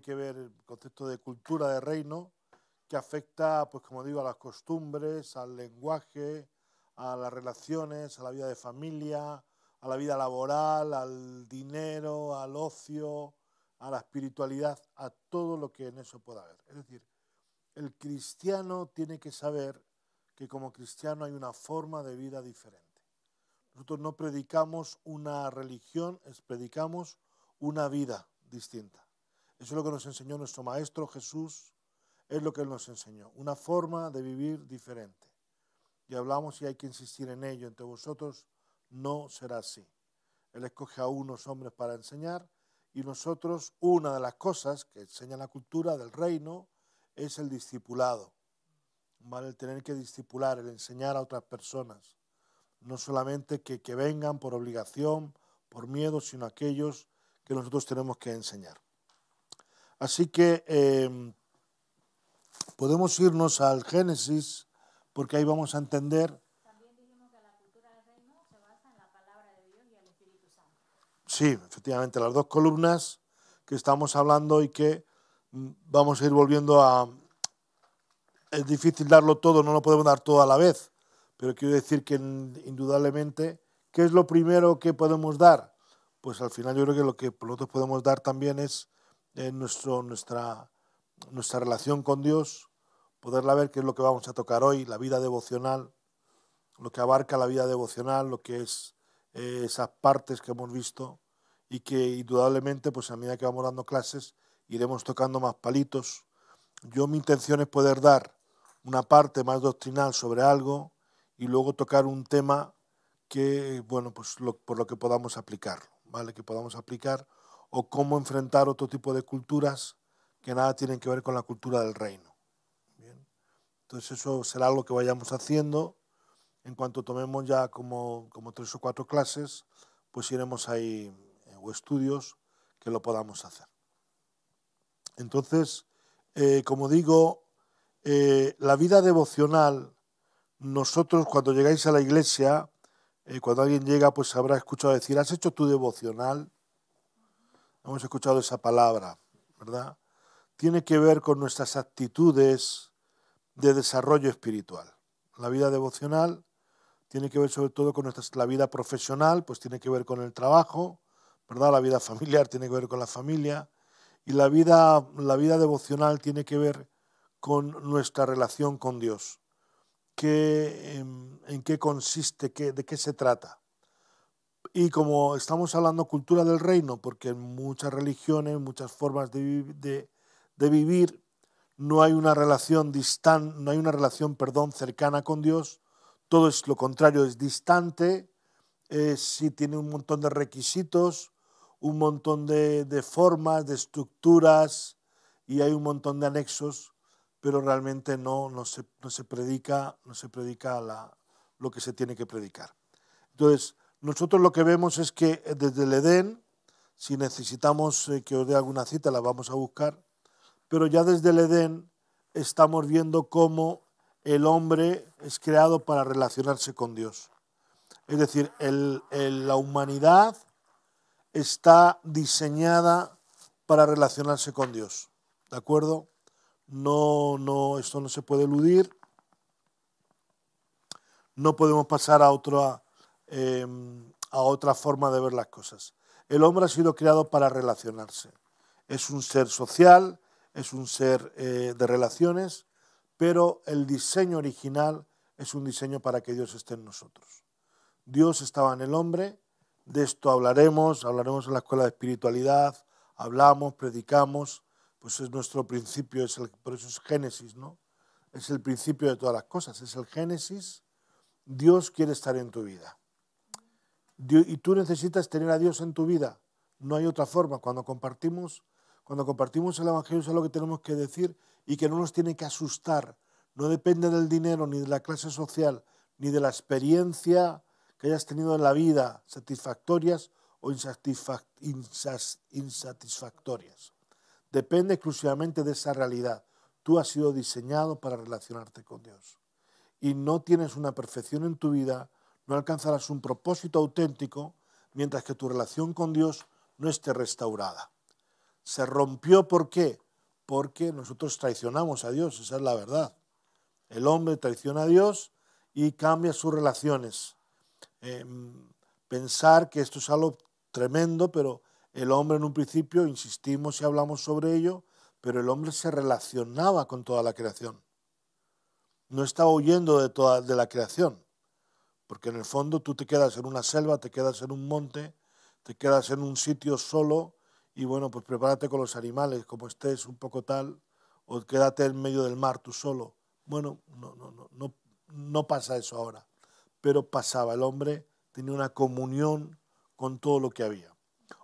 que ver el concepto de cultura de reino, que afecta, pues como digo, a las costumbres, al lenguaje, a las relaciones, a la vida de familia, a la vida laboral, al dinero, al ocio, a la espiritualidad, a todo lo que en eso pueda haber. Es decir, el cristiano tiene que saber que como cristiano hay una forma de vida diferente. Nosotros no predicamos una religión, es predicamos una vida distinta. Eso es lo que nos enseñó nuestro Maestro Jesús, es lo que Él nos enseñó, una forma de vivir diferente. Y hablamos y hay que insistir en ello, entre vosotros no será así. Él escoge a unos hombres para enseñar y nosotros, una de las cosas que enseña la cultura del reino es el discipulado, ¿vale? el tener que discipular, el enseñar a otras personas. No solamente que, que vengan por obligación, por miedo, sino aquellos que nosotros tenemos que enseñar. Así que em, podemos irnos al Génesis, porque ahí vamos a entender. Sí, efectivamente, las dos columnas que estamos hablando y que mm, vamos a ir volviendo a... Es difícil darlo todo, no lo podemos dar todo a la vez, pero quiero decir que mm, indudablemente, ¿qué es lo primero que podemos dar? Pues al final yo creo que lo que nosotros podemos dar también es nuestra, relación con Dios, poderla ver, que es lo que vamos a tocar hoy, la vida devocional, lo que abarca la vida devocional, lo que es eh, esas partes que hemos visto y que indudablemente, pues a medida que vamos dando clases, iremos tocando más palitos. Yo mi intención es poder dar una parte más doctrinal sobre algo y luego tocar un tema que, bueno, pues por lo que podamos aplicarlo, ¿vale? Que podamos aplicar o cómo enfrentar otro tipo de culturas que nada tienen que ver con la cultura del reino. Entonces eso será lo que vayamos haciendo. En cuanto tomemos ya como, tres o cuatro clases, pues iremos ahí, eh, o estudios, que lo podamos hacer. Entonces, eh, como digo, eh, la vida devocional, nosotros cuando llegáis a la iglesia, cuando alguien llega, pues habrá escuchado decir, ¿has hecho tu devocional? Hemos escuchado esa palabra, ¿verdad? Tiene que ver con nuestras actitudes de desarrollo espiritual. La vida devocional tiene que ver sobre todo con nuestra, la vida profesional, pues tiene que ver con el trabajo, ¿verdad? La vida familiar tiene que ver con la familia y la vida, la vida devocional tiene que ver con nuestra relación con Dios. ¿Qué, en, qué consiste? ¿De qué se trata? Y como estamos hablando cultura del reino, porque en muchas religiones, muchas formas de, de, vivir, no hay una relación distan, no hay una relación, perdón, cercana con Dios. Todo es lo contrario, es distante. Eh, sí tiene un montón de requisitos, un montón de, de formas, de estructuras y hay un montón de anexos, pero realmente no, no, se, no se predica, no se predica lo que se tiene que predicar. Entonces, nosotros lo que vemos es que eh, desde el Edén, si necesitamos eh, que os dé alguna cita, la vamos a buscar, pero ya desde el Edén estamos viendo cómo el hombre es creado para relacionarse con Dios. Es decir, la humanidad está diseñada para relacionarse con Dios. ¿De acuerdo? No, no, esto no se puede eludir. No podemos pasar a otra, Em, a otra forma de ver las cosas. El hombre ha sido creado para relacionarse. Es un ser social, es un ser eh, de relaciones, pero el diseño original es un diseño para que Dios esté en nosotros. Dios estaba en el hombre, de esto hablaremos, hablaremos en la escuela de espiritualidad, hablamos, predicamos, pues es nuestro principio, es por eso es Génesis, ¿no? Es el principio de todas las cosas, es el Génesis. Dios quiere estar en tu vida y tú necesitas tener a Dios en tu vida. No hay otra forma. Cuando compartimos, cuando compartimos el Evangelio es lo que tenemos que decir y que no nos tiene que asustar. No depende del dinero, ni de la clase social, ni de la experiencia que hayas tenido en la vida, satisfactorias o insatisfactorias. Depende exclusivamente de esa realidad. Tú has sido diseñado para relacionarte con Dios. Y no tienes una perfección en tu vida no alcanzarás un propósito auténtico mientras que tu relación con Dios no esté restaurada. Se rompió ¿por qué? Porque nosotros traicionamos a Dios, esa es la verdad. El hombre traiciona a Dios y cambia sus relaciones. Em, pensar que esto es algo tremendo, pero el hombre en un principio, insistimos y hablamos sobre ello, pero el hombre se relacionaba con toda la creación. No estaba huyendo de, toda, de la creación. Porque en el fondo tú te quedas en una selva, te quedas en un monte, te quedas en un sitio solo y bueno, pues prepárate con los animales, como estés un poco tal, o quédate en medio del mar tú solo. Bueno, no, no, no, pasa eso ahora, pero pasaba, el hombre tenía una comunión con todo lo que había.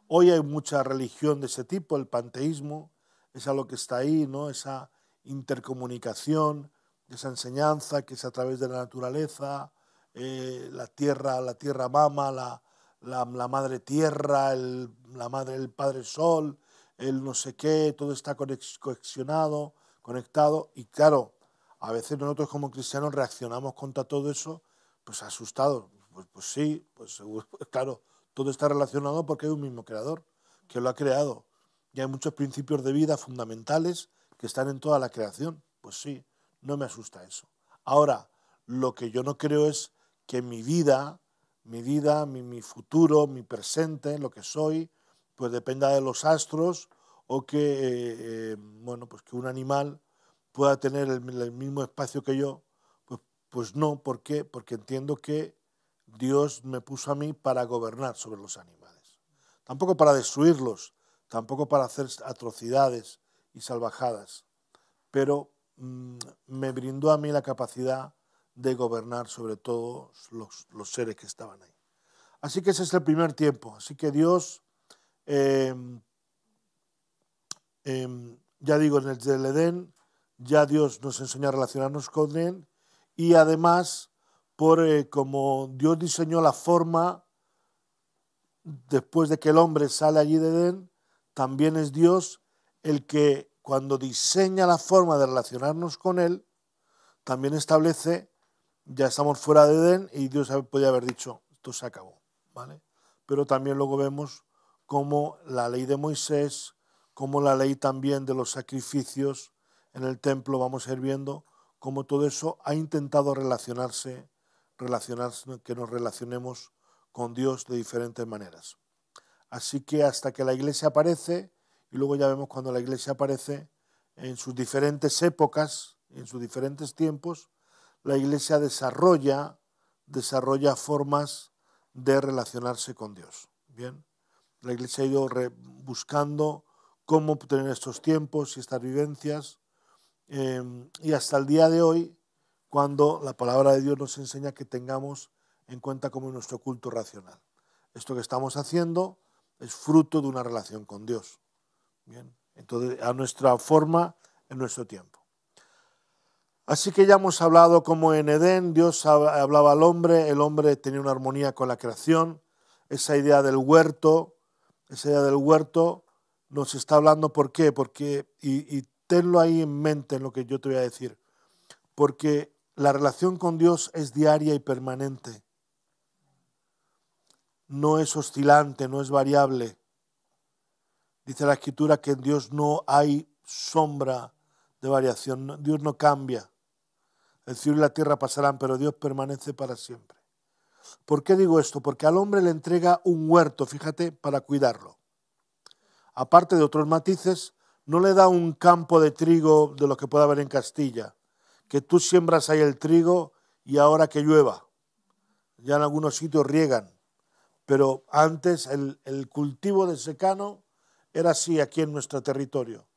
Hoy hay mucha religión de ese tipo, el panteísmo, es a lo que está ahí, ¿no? esa intercomunicación, esa enseñanza que es a través de la naturaleza, eh, la tierra, la tierra mama, la, la, madre tierra, el, la madre, el padre sol, el no sé qué, todo está conexionado, conectado. Y claro, a veces nosotros como cristianos reaccionamos contra todo eso, pues asustados. Pues, pues sí, pues, pues claro, todo está relacionado porque hay un mismo creador que lo ha creado. Y hay muchos principios de vida fundamentales que están en toda la creación. Pues sí, no me asusta eso. Ahora, lo que yo no creo es que mi vida, mi vida, mi, futuro, mi presente, lo que soy, pues dependa de los astros o que, eh, eh, bueno, pues que un animal pueda tener el, mismo espacio que yo, pues, pues no, ¿por qué? Porque entiendo que Dios me puso a mí para gobernar sobre los animales, tampoco para destruirlos, tampoco para hacer atrocidades y salvajadas, pero mm, me brindó a mí la capacidad de gobernar sobre todos los, seres que estaban ahí. Así que ese es el primer tiempo. Así que Dios, em, em, ya digo, en el del Edén, ya Dios nos enseña a relacionarnos con Él y además, por eh, como Dios diseñó la forma después de que el hombre sale allí de Edén, también es Dios el que cuando diseña la forma de relacionarnos con Él, también establece ya estamos fuera de Edén y Dios podía haber dicho, esto se acabó, ¿vale? Pero también luego vemos cómo la ley de Moisés, como la ley también de los sacrificios en el templo, vamos a ir viendo cómo todo eso ha intentado relacionarse, relacionarse que nos relacionemos con Dios de diferentes maneras. Así que hasta que la iglesia aparece, y luego ya vemos cuando la iglesia aparece en sus diferentes épocas, en sus diferentes tiempos, la iglesia desarrolla, formas de relacionarse con Dios. Bien, la iglesia ha ido buscando cómo obtener estos tiempos y estas vivencias. Em, y hasta el día de hoy, cuando la palabra de Dios nos enseña que tengamos en cuenta como nuestro culto racional. Esto que estamos haciendo es fruto de una relación con Dios. Bien, entonces a nuestra forma, en nuestro tiempo. Así que ya hemos hablado como en Edén Dios hablaba al hombre, el hombre tenía una armonía con la creación, esa idea del huerto, esa idea del huerto nos está hablando, ¿por qué? Porque, y tenlo ahí en mente en lo que yo te voy a decir, porque la relación con Dios es diaria y permanente, no es oscilante, no es variable. Dice la escritura que en Dios no hay sombra de variación, Dios no cambia. El cielo y la tierra pasarán, pero Dios permanece para siempre. ¿Por qué digo esto? Porque al hombre le entrega un huerto, fíjate, para cuidarlo. Aparte de otros matices, no le da un campo de trigo de los que pueda haber en Castilla, que tú siembras ahí el trigo y ahora que llueva. Ya en algunos sitios riegan, pero antes el, cultivo de secano era así aquí en nuestro territorio.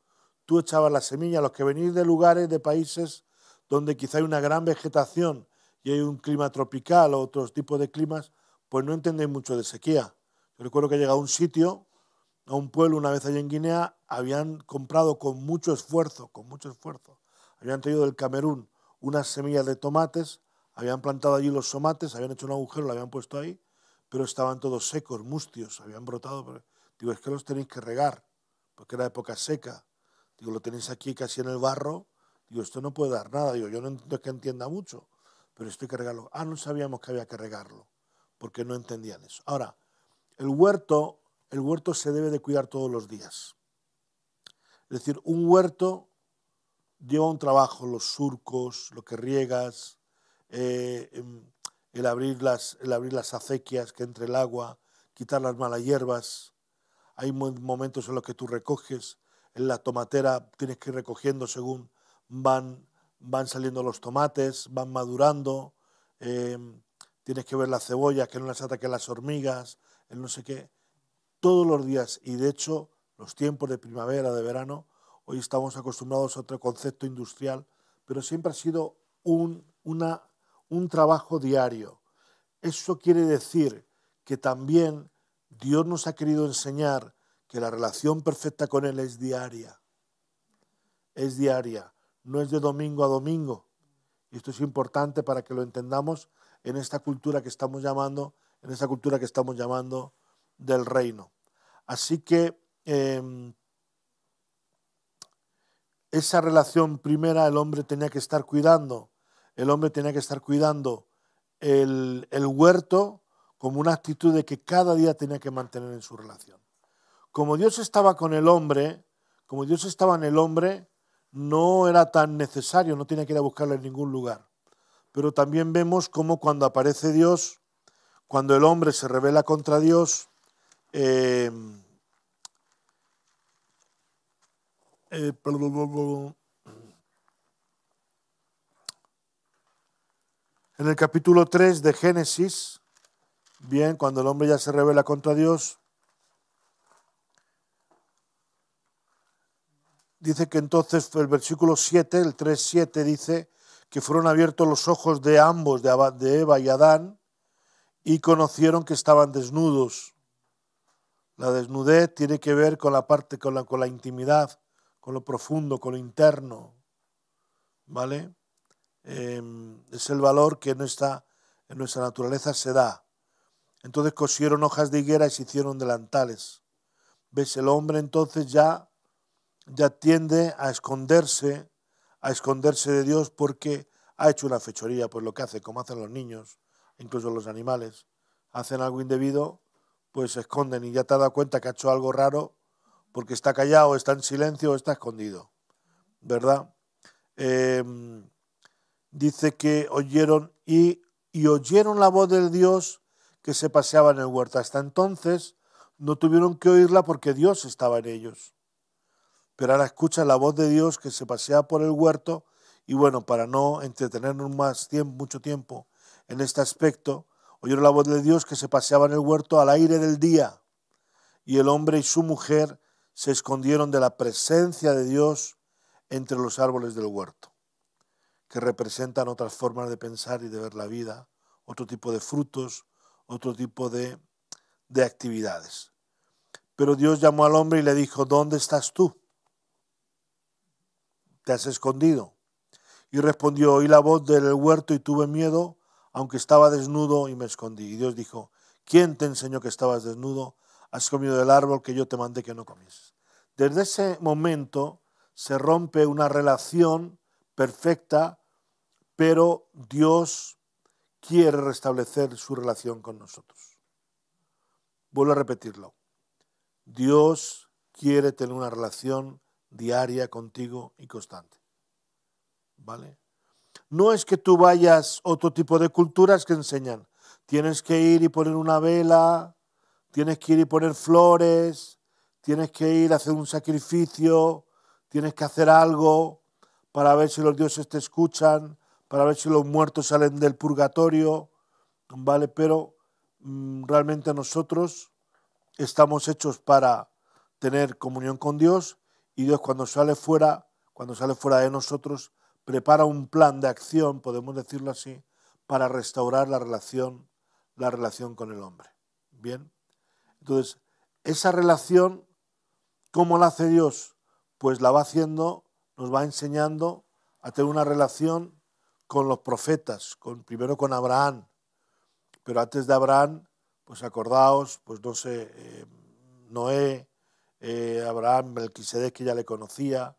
Tú echabas la semilla, los que venís de lugares, de países donde quizá hay una gran vegetación y hay un clima tropical o otros tipos de climas, pues no entendéis mucho de sequía. Yo recuerdo que he llegado a un sitio, a un pueblo una vez allí en Guinea, habían comprado con mucho esfuerzo, con mucho esfuerzo, habían traído del Camerún unas semillas de tomates, habían plantado allí los tomates, habían hecho un agujero, lo habían puesto ahí, pero estaban todos secos, mustios, habían brotado. digo, es que los tenéis que regar, porque era época seca. Digo, lo tenéis aquí casi en el barro, Digo, esto no puede dar nada. Digo, yo no entiendo que entienda mucho, pero esto hay que regarlo. Ah, no sabíamos que había que regarlo, porque no entendían eso. Ahora, el huerto, el huerto se debe de cuidar todos los días. Es decir, un huerto lleva un trabajo, los surcos, lo que riegas, eh, em, el, abrir las, el abrir las acequias, que entre el agua, quitar las malas hierbas. Hay momentos en los que tú recoges, en la tomatera tienes que ir recogiendo según van, van saliendo los tomates, van madurando, eh, tienes que ver las cebollas, que no las ataquen las hormigas, el no sé qué, todos los días. Y de hecho, los tiempos de primavera, de verano, hoy estamos acostumbrados a otro concepto industrial, pero siempre ha sido un, un trabajo diario. Eso quiere decir que también Dios nos ha querido enseñar que la relación perfecta con Él es diaria. Es diaria no es de domingo a domingo. Y esto es importante para que lo entendamos en esta cultura que estamos llamando, en esta cultura que estamos llamando del reino. Así que em, esa relación primera el hombre tenía que estar cuidando, el hombre tenía que estar cuidando el, el huerto como una actitud de que cada día tenía que mantener en su relación. Como Dios estaba con el hombre, como Dios estaba en el hombre, no era tan necesario, no tenía que ir a buscarla en ningún lugar. Pero también vemos cómo cuando aparece Dios, cuando el hombre se revela contra Dios, eh, eh, en el capítulo 3 de Génesis, bien, cuando el hombre ya se revela contra Dios, dice que entonces el versículo 7, el 3.7 dice que fueron abiertos los ojos de ambos, de Eva y Adán, y conocieron que estaban desnudos. La desnudez tiene que ver con la parte, con la, con la intimidad, con lo profundo, con lo interno. ¿Vale? Em, es el valor que no está en nuestra naturaleza se da. Entonces cosieron hojas de higuera y se hicieron delantales. ¿Ves? El hombre entonces ya ya tiende a esconderse, a esconderse de Dios porque ha hecho una fechoría, pues lo que hace, como hacen los niños, incluso los animales, hacen algo indebido, pues se esconden y ya te has cuenta que ha hecho algo raro porque está callado, está en silencio o está escondido, ¿verdad? Em, dice que oyeron y, y oyeron la voz del Dios que se paseaba en el huerto. Hasta entonces no tuvieron que oírla porque Dios estaba en ellos. Pero ahora escucha la voz de Dios que se paseaba por el huerto. Y bueno, para no entretenernos más tiempo, mucho tiempo en este aspecto, oyeron la voz de Dios que se paseaba en el huerto al aire del día. Y el hombre y su mujer se escondieron de la presencia de Dios entre los árboles del huerto, que representan otras formas de pensar y de ver la vida, otro tipo de frutos, otro tipo de, de actividades. Pero Dios llamó al hombre y le dijo, ¿dónde estás tú? te has escondido? Y respondió, oí la voz del huerto y tuve miedo, aunque estaba desnudo y me escondí. Y Dios dijo, ¿quién te enseñó que estabas desnudo? Has comido del árbol que yo te mandé que no comieses. Desde ese momento se rompe una relación perfecta, pero Dios quiere restablecer su relación con nosotros. Vuelvo a repetirlo. Dios quiere tener una relación diaria contigo y constante. ¿Vale? No es que tú vayas otro tipo de culturas que enseñan. Tienes que ir y poner una vela, tienes que ir y poner flores, tienes que ir a hacer un sacrificio, tienes que hacer algo para ver si los dioses te escuchan, para ver si los muertos salen del purgatorio, ¿vale? Pero mm, realmente nosotros estamos hechos para tener comunión con Dios y Dios cuando sale fuera, cuando sale fuera de nosotros, prepara un plan de acción, podemos decirlo así, para restaurar la relación, la relación con el hombre. Bien. Entonces, esa relación, ¿cómo la hace Dios? Pues la va haciendo, nos va enseñando a tener una relación con los profetas, con, primero con Abraham, pero antes de Abraham, pues acordaos, pues no sé, eh, Noé, eh, Abraham, Melquisedec, que ya le conocía,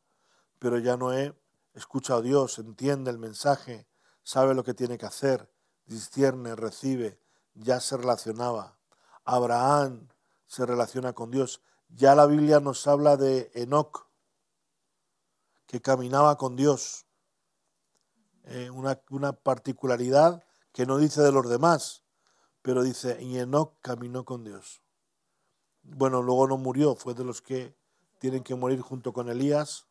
pero ya Noé escucha a Dios, entiende el mensaje, sabe lo que tiene que hacer, discierne, recibe, ya se relacionaba. Abraham se relaciona con Dios. Ya la Biblia nos habla de Enoch, que caminaba con Dios. Eh, una, una particularidad que no dice de los demás, pero dice, y Enoch caminó con Dios bueno, luego no murió, fue de los que tienen que morir junto con Elías,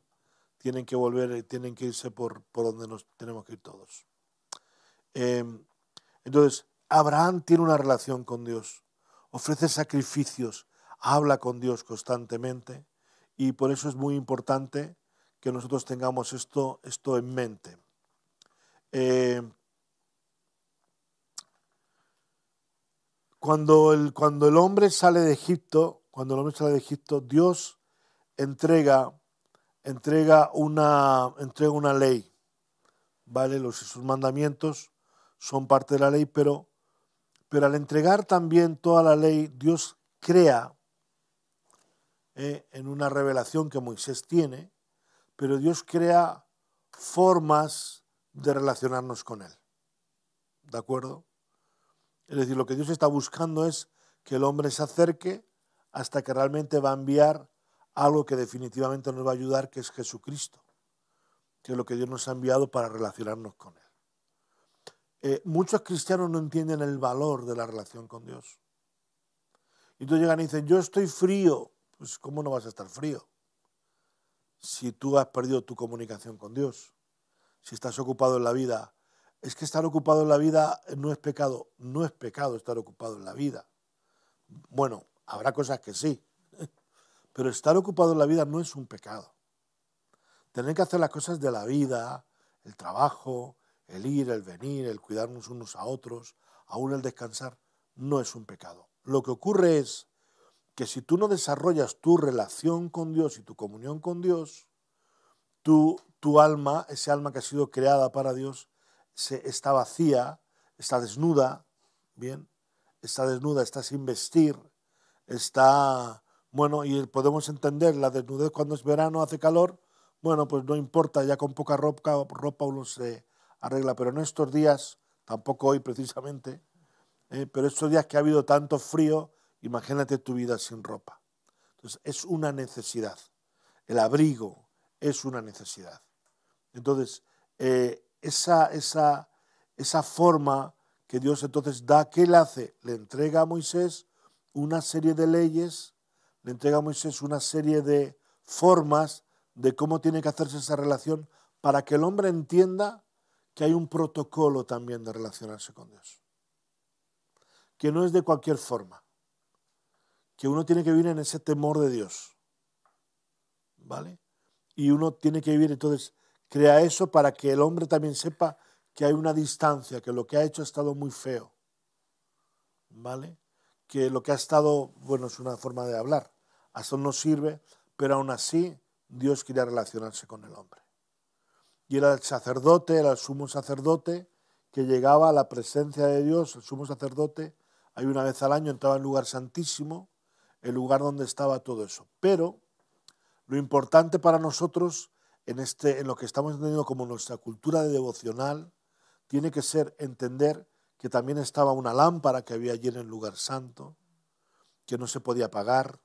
tienen que volver, y eh, tienen que irse por, donde nos tenemos que ir todos. Em, entonces, Abraham tiene una relación con Dios, ofrece sacrificios, habla con Dios constantemente y por eso es muy importante que nosotros tengamos esto, esto en mente. Em, Cuando el, cuando el hombre sale de Egipto, cuando el hombre sale de Egipto, Dios entrega, entrega, una, entrega una ley. ¿vale? Los, sus mandamientos son parte de la ley, pero, pero al entregar también toda la ley, Dios crea ¿eh? en una revelación que Moisés tiene, pero Dios crea formas de relacionarnos con Él. ¿De acuerdo? Es decir, lo que Dios está buscando es que el hombre se acerque hasta que realmente va a enviar algo que definitivamente nos va a ayudar, que es Jesucristo, que es lo que Dios nos ha enviado para relacionarnos con Él. Eh, muchos cristianos no entienden el valor de la relación con Dios. Y tú llegan y dicen, yo estoy frío. Pues ¿cómo no vas a estar frío? Si tú has perdido tu comunicación con Dios, si estás ocupado en la vida es que estar ocupado en la vida no es pecado. No es pecado estar ocupado en la vida. Bueno, habrá cosas que sí, pero estar ocupado en la vida no es un pecado. Tener que hacer las cosas de la vida, el trabajo, el ir, el venir, el cuidarnos unos a otros, aún el descansar, no es un pecado. Lo que ocurre es que si tú no desarrollas tu relación con Dios y tu comunión con Dios, tu, tu alma, ese alma que ha sido creada para Dios, está vacía, está desnuda, bien, está desnuda, está sin vestir, está, bueno, y podemos entender la desnudez cuando es verano, hace calor, bueno, pues no importa, ya con poca ropa, ropa uno se arregla, pero en estos días, tampoco hoy precisamente, eh, pero estos días que ha habido tanto frío, imagínate tu vida sin ropa. Entonces, es una necesidad. El abrigo es una necesidad. Entonces, eh, esa, forma que Dios entonces da, ¿qué le hace? Le entrega a Moisés una serie de leyes, le entrega a Moisés una serie de formas de cómo tiene que hacerse esa relación para que el hombre entienda que hay un protocolo también de relacionarse con Dios, que no es de cualquier forma, que uno tiene que vivir en ese temor de Dios, ¿vale? Y uno tiene que vivir entonces Crea eso para que el hombre también sepa que hay una distancia, que lo que ha hecho ha estado muy feo. ¿Vale? Que lo que ha estado, bueno, es una forma de hablar. eso no sirve, pero aún así Dios quería relacionarse con el hombre. Y era el sacerdote, era el sumo sacerdote que llegaba a la presencia de Dios, el sumo sacerdote, hay una vez al año entraba en lugar santísimo, el lugar donde estaba todo eso. Pero lo importante para nosotros este, en, lo que estamos entendiendo como nuestra cultura de devocional, tiene que ser entender que también estaba una lámpara que había allí en el lugar santo, que no se podía apagar,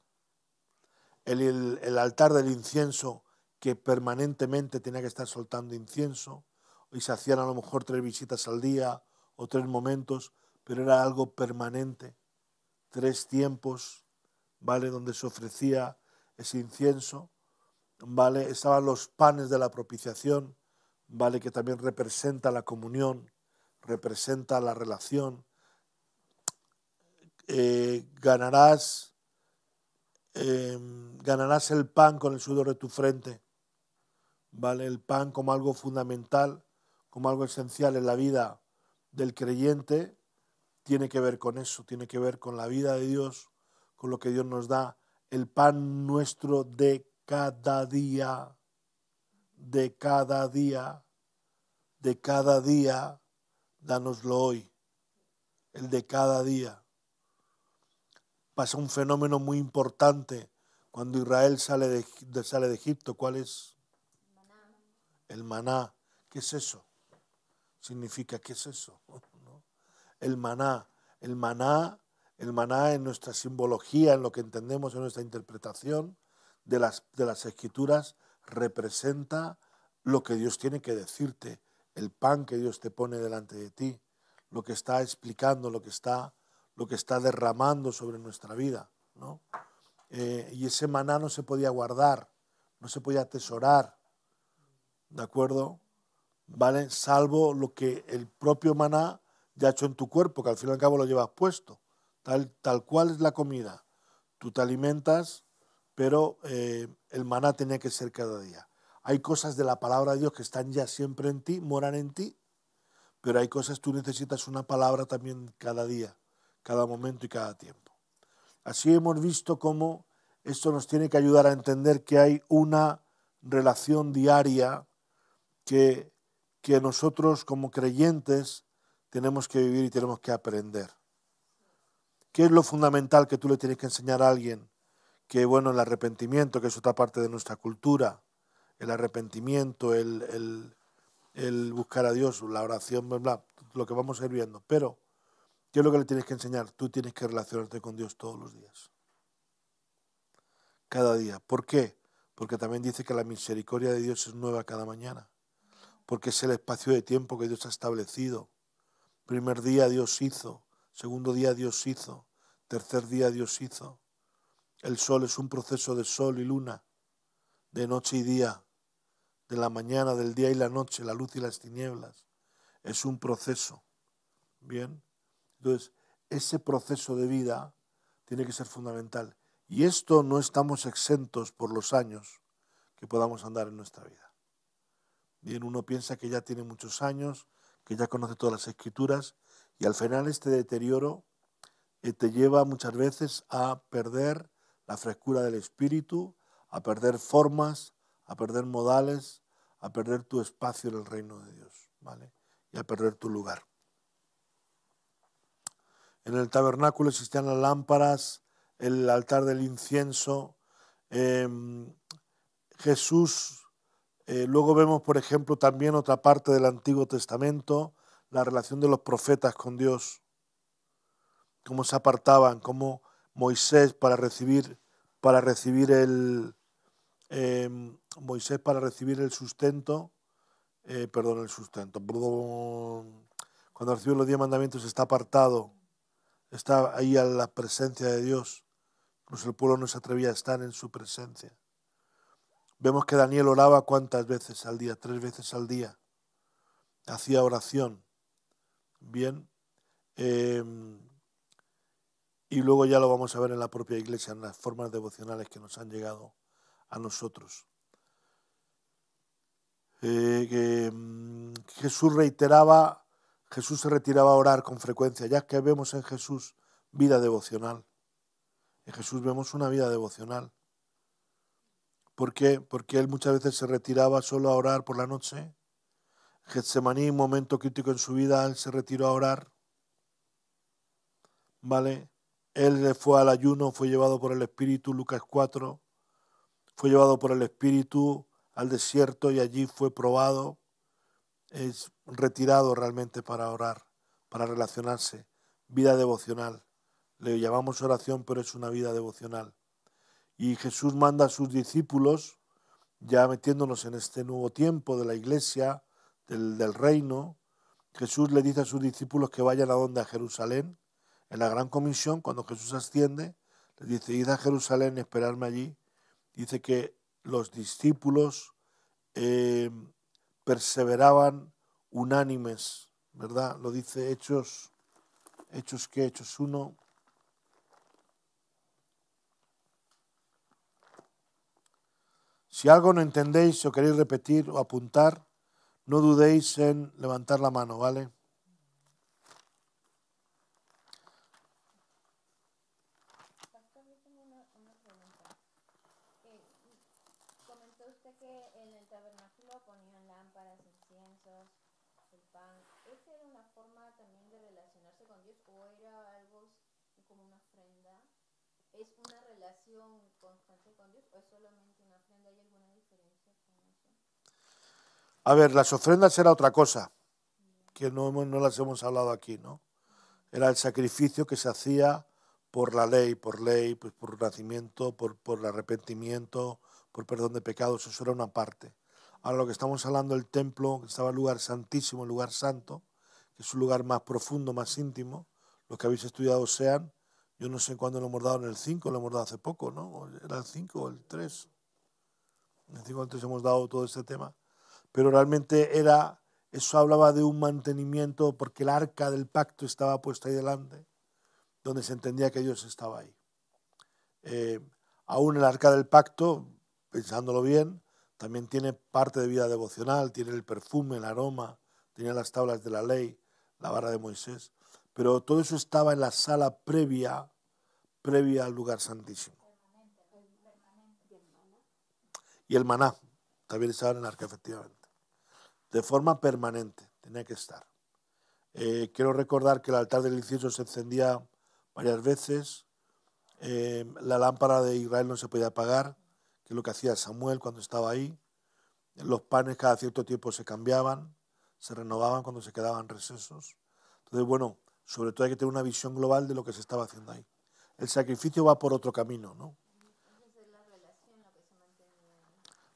el, el altar del incienso que permanentemente tenía que estar soltando incienso, y se hacían a lo mejor tres visitas al día o tres momentos, pero era algo permanente, tres tiempos, ¿vale? Donde se ofrecía ese incienso ¿vale? Estaban los panes de la propiciación, ¿vale? Que también representa la comunión, representa la relación. Eh, ganarás, eh, ganarás el pan con el sudor de tu frente, ¿vale? El pan como algo fundamental, como algo esencial en la vida del creyente, tiene que ver con eso, tiene que ver con la vida de Dios, con lo que Dios nos da, el pan nuestro de cada día, de cada día, de cada día, danoslo hoy, el de cada día. Pasa un fenómeno muy importante cuando Israel sale de, sale de Egipto. ¿Cuál es? El maná. ¿Qué es eso? Significa, ¿qué es eso? El maná. El maná, el maná en nuestra simbología, en lo que entendemos, en nuestra interpretación, de las, escrituras representa lo que Dios tiene que decirte, el pan que Dios te pone delante de ti, lo que está explicando, lo que está, lo que está derramando sobre nuestra vida. ¿no? Eh, y ese maná no se podía guardar, no se podía atesorar, ¿de acuerdo? ¿Vale? Salvo lo que el propio maná ya ha hecho en tu cuerpo, que al fin y al cabo lo llevas puesto. Tal, tal cual es la comida. Tú te alimentas pero eh, el maná tenía que ser cada día. Hay cosas de la palabra de Dios que están ya siempre en ti, moran en ti, pero hay cosas tú necesitas una palabra también cada día, cada momento y cada tiempo. Así hemos visto cómo esto nos tiene que ayudar a entender que hay una relación diaria que, que nosotros como creyentes tenemos que vivir y tenemos que aprender. ¿Qué es lo fundamental que tú le tienes que enseñar a alguien que bueno, el arrepentimiento, que es otra parte de nuestra cultura, el arrepentimiento, el, buscar a Dios, la oración, bla, lo que vamos a ir viendo. Pero, ¿qué es lo que le tienes que enseñar? Tú tienes que relacionarte con Dios todos los días. Cada día. ¿Por qué? Porque también dice que la misericordia de Dios es nueva cada mañana. Porque es el espacio de tiempo que Dios ha establecido. Primer día Dios hizo, segundo día Dios hizo, tercer día Dios hizo. El sol es un proceso de sol y luna, de noche y día, de la mañana, del día y la noche, la luz y las tinieblas. Es un proceso. Bien. Entonces, ese proceso de vida tiene que ser fundamental. Y esto no estamos exentos por los años que podamos andar en nuestra vida. Bien, uno piensa que ya tiene muchos años, que ya conoce todas las escrituras, y al final este deterioro eh, te lleva muchas veces a perder la frescura del espíritu, a perder formas, a perder modales, a perder tu espacio en el reino de Dios, ¿vale? Y a perder tu lugar. En el tabernáculo existían las lámparas, el altar del incienso. Em, Jesús, eh, luego vemos, por ejemplo, también otra parte del Antiguo Testamento, la relación de los profetas con Dios, cómo se apartaban, cómo Moisés para recibir, para recibir el eh, Moisés para recibir el sustento, eh, perdón, el sustento. Cuando recibió los diez mandamientos está apartado, está ahí a la presencia de Dios. Pues el pueblo no se atrevía a estar en su presencia. Vemos que Daniel oraba cuántas veces al día, tres veces al día. Hacía oración. Bien. Eh, y luego ya lo vamos a ver en la propia iglesia, en las formas devocionales que nos han llegado a nosotros. Eh, mm, Jesús reiteraba, Jesús se retiraba a orar con frecuencia, ya que vemos en Jesús vida devocional. En Jesús vemos una vida devocional. ¿Por qué? Porque él muchas veces se retiraba solo a orar por la noche. Getsemaní, un momento crítico en su vida, él se retiró a orar. ¿Vale? Él fue al ayuno, fue llevado por el Espíritu, Lucas 4, fue llevado por el Espíritu al desierto y allí fue probado, es retirado realmente para orar, para relacionarse, vida devocional. Le llamamos oración, pero es una vida devocional. Y Jesús manda a sus discípulos, ya metiéndonos en este nuevo tiempo de la iglesia, del, del reino, Jesús le dice a sus discípulos que vayan a donde, a Jerusalén, en la gran comisión, cuando Jesús asciende, le dice, id a Jerusalén, esperarme allí. Dice que los discípulos eh, perseveraban unánimes, ¿verdad? Lo dice Hechos, Hechos que Hechos 1. Si algo no entendéis o queréis repetir o apuntar, no dudéis en levantar la mano, ¿vale? A ver, las ofrendas era otra cosa, que no, las hemos hablado aquí, ¿no? Era el sacrificio que se hacía por la ley, por ley, pues por nacimiento, por, por arrepentimiento, por perdón de pecados, eso era una parte. Ahora lo que estamos hablando del templo, que estaba el lugar santísimo, el lugar santo, que es un lugar más profundo, más íntimo, los que habéis estudiado sean, yo no sé cuándo lo hemos dado en el 5, lo hemos dado hace poco, ¿no? Era el 5 o el 3. En el 5 antes hemos dado todo este tema pero realmente era, eso hablaba de un mantenimiento porque el arca del pacto estaba puesta ahí delante, donde se entendía que Dios estaba ahí. Eh, aún el arca del pacto, pensándolo bien, también tiene parte de vida devocional, tiene el perfume, el aroma, tenía las tablas de la ley, la barra de Moisés, pero todo eso estaba en la sala previa, previa al lugar santísimo. Y el maná, también estaba en el arca, efectivamente de forma permanente, tenía que estar. Eh, quiero recordar que el altar del incienso se encendía varias veces, eh, la lámpara de Israel no se podía apagar, que es lo que hacía Samuel cuando estaba ahí, los panes cada cierto tiempo se cambiaban, se renovaban cuando se quedaban recesos. Entonces, bueno, sobre todo hay que tener una visión global de lo que se estaba haciendo ahí. El sacrificio va por otro camino, ¿no?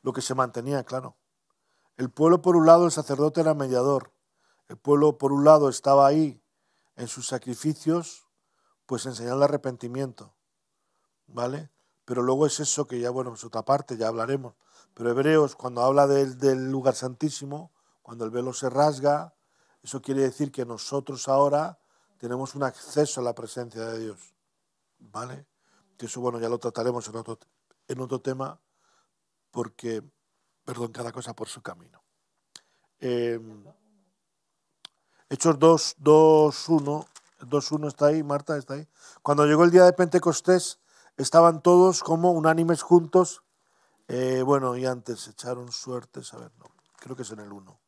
lo que se mantenía, claro. El pueblo por un lado, el sacerdote era mediador. El pueblo por un lado estaba ahí en sus sacrificios, pues en arrepentimiento. ¿Vale? Pero luego es eso que ya, bueno, es otra parte, ya hablaremos. Pero Hebreos, cuando habla del, lugar santísimo, cuando el velo se rasga, eso quiere decir que nosotros ahora tenemos un acceso a la presencia de Dios. ¿Vale? Que eso, bueno, ya lo trataremos en otro, en otro tema, porque perdón, cada cosa por su camino. Em, Hechos 2, 2, 1, 2, 1 está ahí, Marta está ahí. Cuando llegó el día de Pentecostés, estaban todos como unánimes juntos. Eh, bueno, y antes echaron suertes, a ver, no, creo que es en el 1.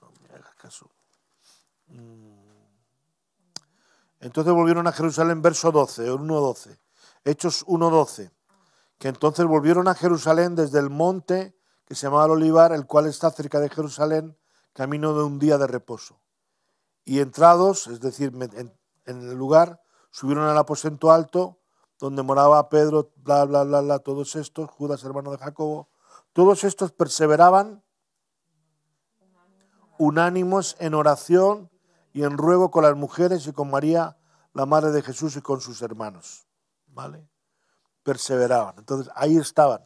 No me hagas caso. Mm. Entonces volvieron a Jerusalén, verso 12, 1, 12. Hechos 1, 12. Que entonces volvieron a Jerusalén desde el monte que se llamaba el Olivar, el cual está cerca de Jerusalén, camino de un día de reposo. Y entrados, es decir, en, el lugar, subieron al aposento alto, donde moraba Pedro, bla, bla, bla, bla, todos estos, Judas, hermano de Jacobo, todos estos perseveraban unánimos en oración y en ruego con las mujeres y con María, la madre de Jesús y con sus hermanos. ¿Vale? Perseveraban. Entonces, ahí estaban.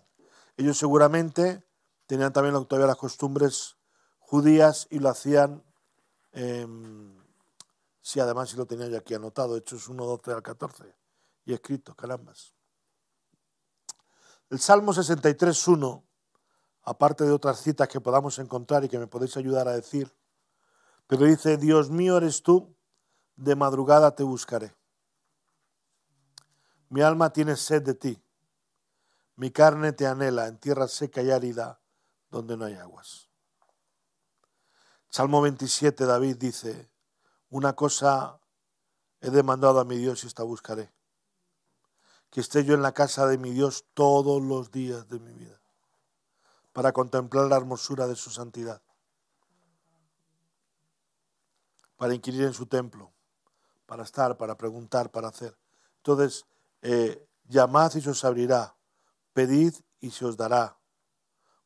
Ellos seguramente tenían también todavía las costumbres judías y lo hacían, em, sí, además si lo tenía yo aquí anotado, Hechos 1, 12 al 14, y escrito, carambas. El Salmo 63, 1, aparte de otras citas que podamos encontrar y que me podéis ayudar a decir, pero dice, Dios mío eres tú, de madrugada te buscaré. Mi alma tiene sed de ti, mi carne te anhela en tierra seca y árida donde no hay aguas. Salmo 27, David dice, una cosa he demandado a mi Dios y esta buscaré, que esté yo en la casa de mi Dios todos los días de mi vida, para contemplar la hermosura de su santidad, para inquirir en su templo, para estar, para preguntar, para hacer. Entonces, eh, llamad y se os abrirá, pedid y se os dará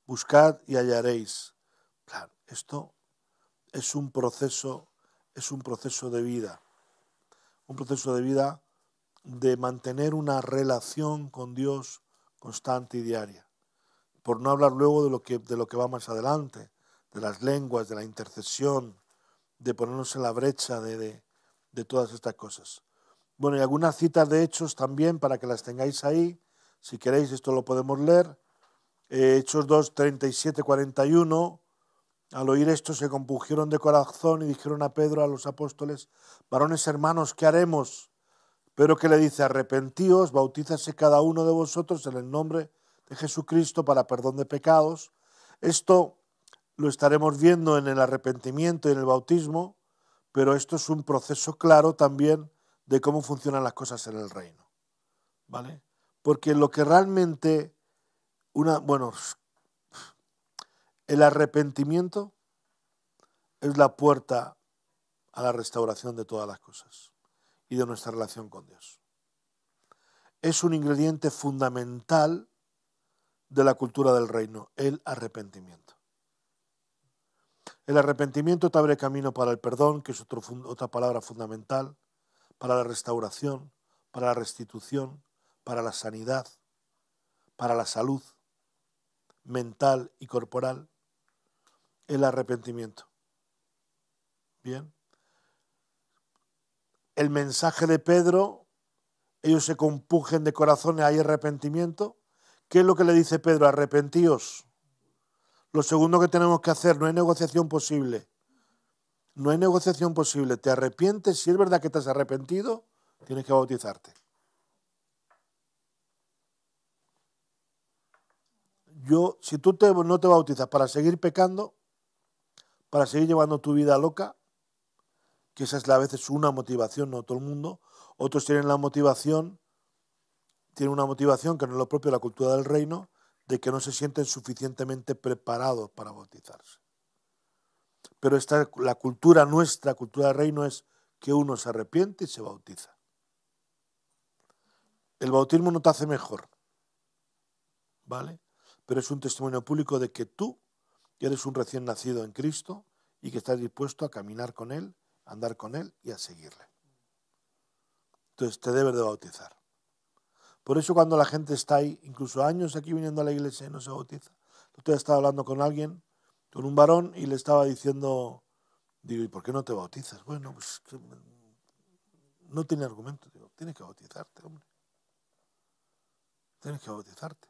buscad y hallaréis. Claro, esto es un proceso, es un proceso de vida, un proceso de vida de mantener una relación con Dios constante y diaria. Por no hablar luego de lo que, de lo que va más adelante, de las lenguas, de la intercesión, de ponernos en la brecha de todas estas cosas. Bueno, y algunas citas de hechos también para que las tengáis ahí. Si queréis, esto lo podemos leer. Eh, Hechos 2, 37, 41. Al oír esto se compugieron de corazón y dijeron a Pedro, a los apóstoles, varones hermanos, ¿qué haremos? Pero que le dice, arrepentíos, bautízase cada uno de vosotros en el nombre de Jesucristo para perdón de pecados. Esto lo estaremos viendo en el arrepentimiento y en el bautismo, pero esto es un proceso claro también de cómo funcionan las cosas en el reino. ¿Vale? Porque lo que realmente una, bueno, el arrepentimiento es la puerta a la restauración de todas las cosas y de nuestra relación con Dios. Es un ingrediente fundamental de la cultura del reino, el arrepentimiento. El arrepentimiento te abre camino para el perdón, que es otra palabra fundamental, para la restauración, para la restitución, para la sanidad, para la salud mental y corporal, el arrepentimiento. Bien. El mensaje de Pedro, ellos se compugen de corazones, hay arrepentimiento. ¿Qué es lo que le dice Pedro? Arrepentíos. Lo segundo que tenemos que hacer, no hay negociación posible. No hay negociación posible. Te arrepientes, si es verdad que te has arrepentido, tienes que bautizarte. yo, si tú no te bautizas para seguir pecando, para seguir llevando tu vida loca, que esa es a veces una motivación, no todo el mundo, otros tienen la motivación, tienen una motivación que no es lo propio de la cultura del reino, de que no se sienten suficientemente preparados para bautizarse. Pero esta, la cultura nuestra, cultura del reino, es que uno se arrepiente y se bautiza. El bautismo no te hace mejor, ¿vale? pero es un testimonio público de que tú eres un recién nacido en Cristo y que estás dispuesto a caminar con Él, a andar con Él y a seguirle. Entonces te debes de bautizar. Por eso cuando la gente está ahí, incluso años aquí viniendo a la iglesia y no se bautiza, usted estaba hablando con alguien, con un varón, y le estaba diciendo, digo, ¿y por qué no te bautizas? Bueno, pues no tiene argumento, digo, tienes que bautizarte, hombre. Tienes que bautizarte.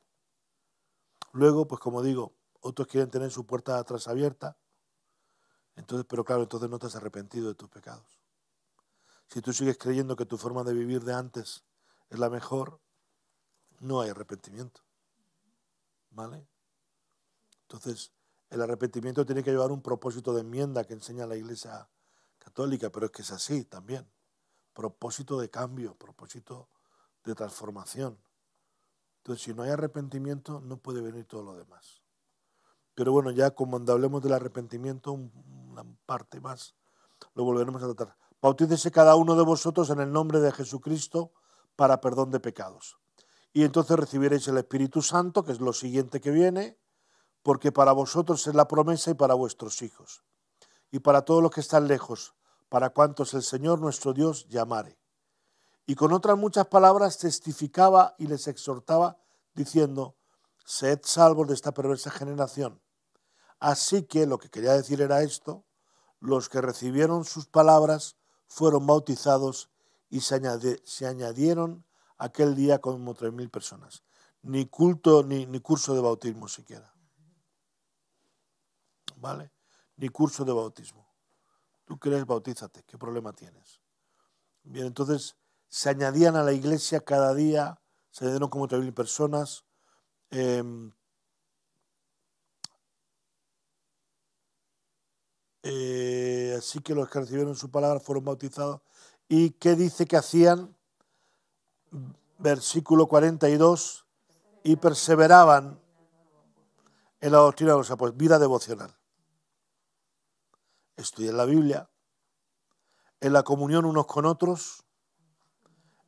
Luego, pues como digo, otros quieren tener su puerta atrás abierta. Entonces, pero claro, entonces no te has arrepentido de tus pecados. Si tú sigues creyendo que tu forma de vivir de antes es la mejor, no hay arrepentimiento. ¿Vale? Entonces, el arrepentimiento tiene que llevar un propósito de enmienda que enseña la Iglesia católica, pero es que es así también. Propósito de cambio, propósito de transformación. Entonces, si no hay arrepentimiento, no puede venir todo lo demás. Pero bueno, ya como hablemos del arrepentimiento, una parte más, lo volveremos a tratar. Bautícese cada uno de vosotros en el nombre de Jesucristo para perdón de pecados. Y entonces recibiréis el Espíritu Santo, que es lo siguiente que viene, porque para vosotros es la promesa y para vuestros hijos. Y para todos los que están lejos, para cuantos el Señor nuestro Dios llamare y con otras muchas palabras testificaba y les exhortaba diciendo, sed salvos de esta perversa generación. Así que lo que quería decir era esto, los que recibieron sus palabras fueron bautizados y se, añadieron aquel día como 3.000 personas. Ni culto ni, ni curso de bautismo siquiera. ¿Vale? Ni curso de bautismo. Tú crees, bautízate, ¿qué problema tienes? Bien, entonces se añadían a la iglesia cada día, se añadieron como 3.000 personas. Em, eh, así que los que recibieron su palabra fueron bautizados. ¿Y qué dice que hacían? Versículo 42, y perseveraban en la doctrina de los apóstoles, vida devocional. estudian la Biblia, en la comunión unos con otros,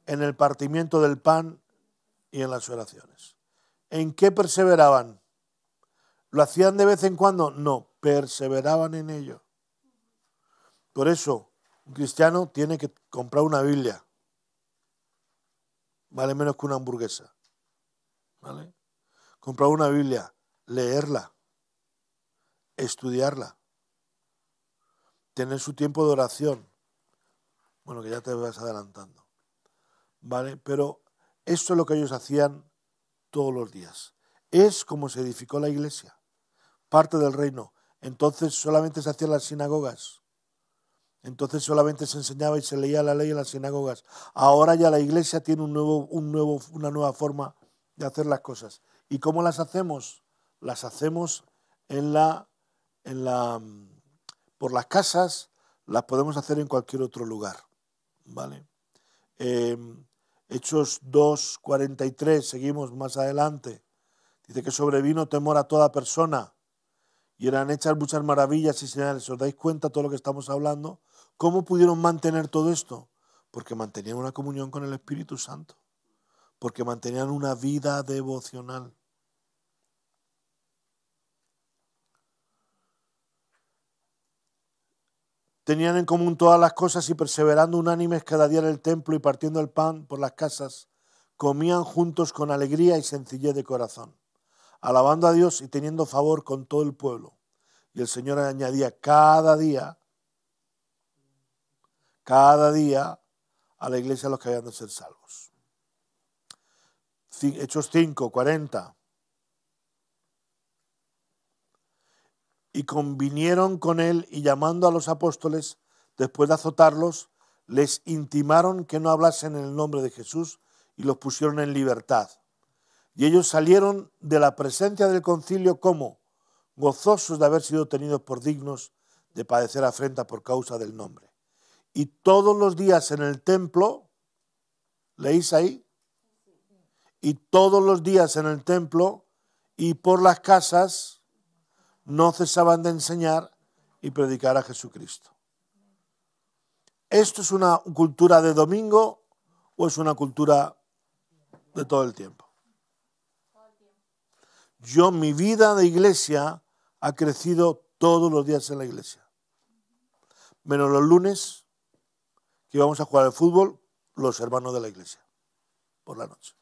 en el partimiento del pan y en las oraciones. ¿En qué perseveraban? ¿Lo hacían de vez en cuando? No, perseveraban en ello. Por eso, un cristiano tiene que comprar una Biblia. Vale menos que una hamburguesa. ¿Vale? Comprar una Biblia, leerla, estudiarla, tener su tiempo de oración. Bueno, que ya te vas adelantando. ¿vale? Pero esto es lo que ellos hacían todos los días. Es como se edificó la iglesia, parte del reino. Entonces solamente se hacían las sinagogas. Entonces solamente se enseñaba y se leía la ley en las sinagogas. Ahora ya la iglesia tiene un nuevo, una nueva forma de hacer las cosas. ¿Y cómo las hacemos? Las hacemos en la, en la, por las casas, las podemos hacer en cualquier otro lugar. ¿Vale? Eh, Hechos 2, 43, seguimos más adelante. Dice que sobrevino temor a toda persona y eran hechas muchas maravillas y señales. ¿Os dais cuenta todo lo que estamos hablando? ¿Cómo pudieron mantener todo esto? Porque mantenían una comunión con el Espíritu Santo, porque mantenían una vida devocional. tenían en común todas las cosas y perseverando unánimes cada día en el templo y partiendo el pan por las casas, comían juntos con alegría y sencillez de corazón, alabando a Dios y teniendo favor con todo el pueblo. Y el Señor añadía cada día, cada día a la iglesia los que habían de ser salvos. Hechos 5, 40. y convinieron con él y llamando a los apóstoles, después de azotarlos, les intimaron que no hablasen en el nombre de Jesús y los pusieron en libertad. Y ellos salieron de la presencia del concilio como gozosos de haber sido tenidos por dignos de padecer afrenta por causa del nombre. Y todos los días en el templo, ¿leéis ahí? Y todos los días en el templo y por las casas, no cesaban de enseñar y predicar a Jesucristo. ¿Esto es una cultura de domingo o es una cultura de todo el tiempo? Yo, mi vida de iglesia ha crecido todos los días en la iglesia. Menos los lunes que íbamos a jugar al fútbol los hermanos de la iglesia, por la noche,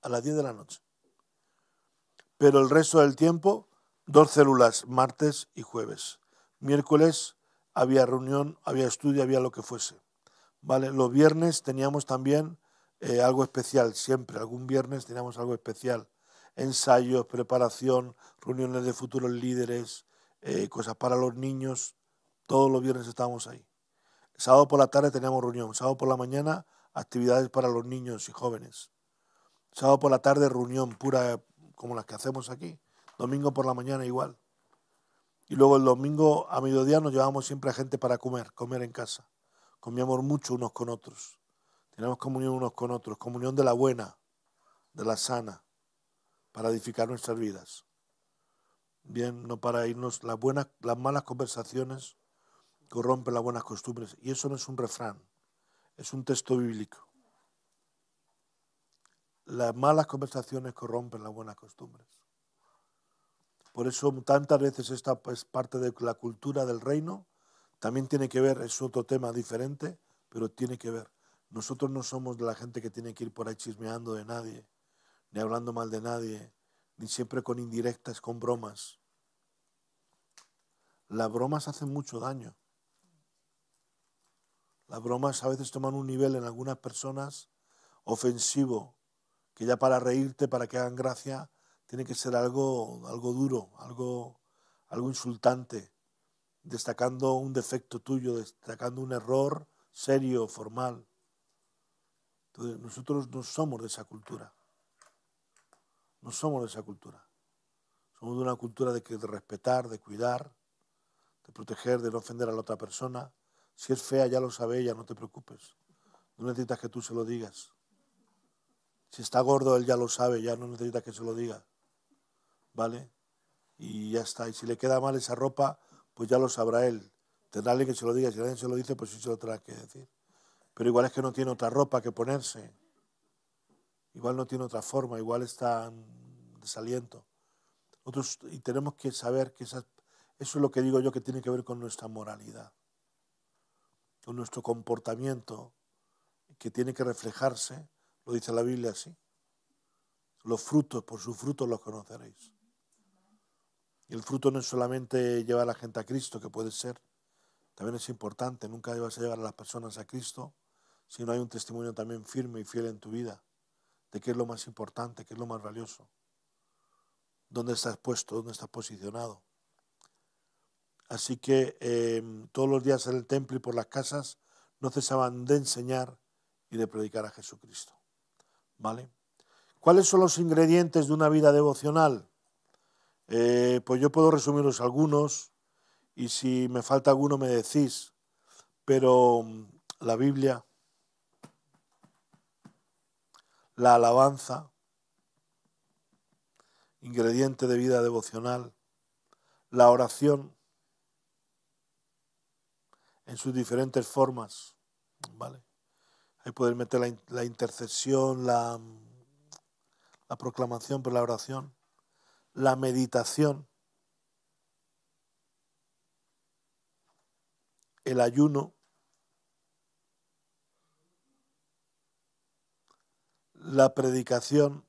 a las 10 de la noche. Pero el resto del tiempo Dos células martes y jueves. Miércoles había reunión, había estudio, había lo que fuese. ¿Vale? Los viernes teníamos también eh, algo especial, siempre, algún viernes teníamos algo especial. Ensayos, preparación, reuniones de futuros líderes, eh, cosas para los niños, todos los viernes estábamos ahí. Sábado por la tarde teníamos reunión, sábado por la mañana actividades para los niños y jóvenes. Sábado por la tarde reunión pura como las que hacemos aquí domingo por la mañana igual. Y luego el domingo a mediodía nos llevamos siempre a gente para comer, comer en casa. Comíamos mucho unos con otros. Tenemos comunión unos con otros, comunión de la buena, de la sana, para edificar nuestras vidas. Bien, no para irnos. Las, buenas, las malas conversaciones corrompen las buenas costumbres. Y eso no es un refrán, es un texto bíblico. Las malas conversaciones corrompen las buenas costumbres. Por eso tantas veces esta es parte de la cultura del reino, también tiene que ver, es otro tema diferente, pero tiene que ver. Nosotros no somos de la gente que tiene que ir por ahí chismeando de nadie, ni hablando mal de nadie, ni siempre con indirectas, con bromas. Las bromas hacen mucho daño. Las bromas a veces toman un nivel en algunas personas ofensivo, que ya para reírte, para que hagan gracia, tiene que ser algo, algo duro, algo, algo insultante, destacando un defecto tuyo, destacando un error serio, formal. Entonces, nosotros no somos de esa cultura. No somos de esa cultura. Somos de una cultura de, que, de respetar, de cuidar, de proteger, de no ofender a la otra persona. Si es fea, ya lo sabe ella, no te preocupes. No necesitas que tú se lo digas. Si está gordo, él ya lo sabe, ya no necesitas que se lo diga. ¿vale? Y ya está. Y si le queda mal esa ropa, pues ya lo sabrá él. Tendrá alguien que se lo diga. Si alguien se lo dice, pues sí se lo tendrá que decir. Pero igual es que no tiene otra ropa que ponerse. Igual no tiene otra forma. Igual está en desaliento. y tenemos que saber que eso es lo que digo yo que tiene que ver con nuestra moralidad, con nuestro comportamiento, que tiene que reflejarse, lo dice la Biblia así. Los frutos, por sus frutos los conoceréis. El fruto no es solamente llevar a la gente a Cristo, que puede ser, también es importante, nunca vas a llevar a las personas a Cristo si no hay un testimonio también firme y fiel en tu vida de qué es lo más importante, qué es lo más valioso, dónde estás puesto, dónde estás posicionado. Así que em, todos los días en el templo y por las casas no cesaban de enseñar y de predicar a Jesucristo. ¿Vale? ¿Cuáles son los ingredientes de una vida devocional? Eh, pues yo puedo resumiros algunos y si me falta alguno me decís, pero mm, la Biblia, la alabanza, ingrediente de vida devocional, la oración en sus diferentes formas, ¿vale? Ahí poder meter la, intercesión, mm, la proclamación por la oración la meditación, el ayuno, la predicación,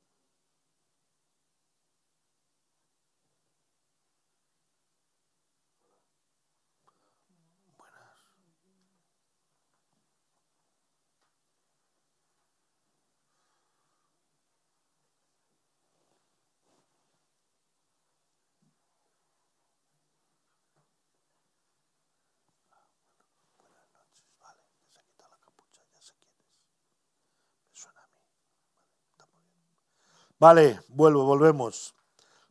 Vale, vuelvo, volvemos.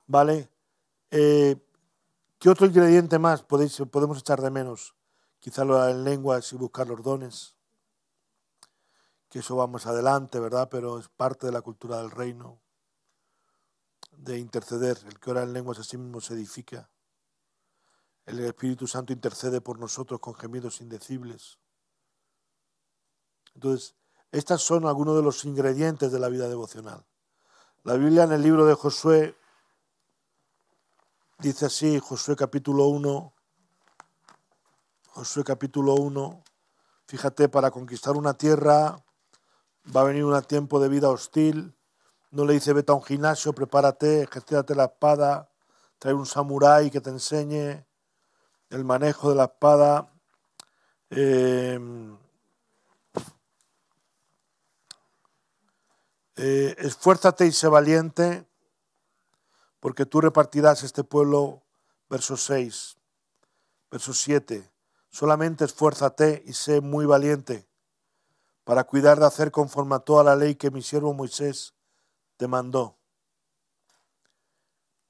Vale. Eh, ¿Qué otro ingrediente más podéis, podemos echar de menos? Quizá lo en lenguas y buscar los dones. Que eso vamos adelante, ¿verdad? Pero es parte de la cultura del reino. De interceder. El que ora en lenguas a sí mismo se edifica. El Espíritu Santo intercede por nosotros con gemidos indecibles. Entonces, estos son algunos de los ingredientes de la vida devocional. La Biblia en el libro de Josué dice así, Josué capítulo 1, Josué capítulo 1, fíjate, para conquistar una tierra va a venir un tiempo de vida hostil, no le dice vete a un gimnasio, prepárate, ejercítate la espada, trae un samurái que te enseñe el manejo de la espada. Eh, Eh, esfuérzate y sé valiente, porque tú repartirás este pueblo, verso 6, verso 7, solamente esfuérzate y sé muy valiente para cuidar de hacer conforme a toda la ley que mi siervo Moisés te mandó.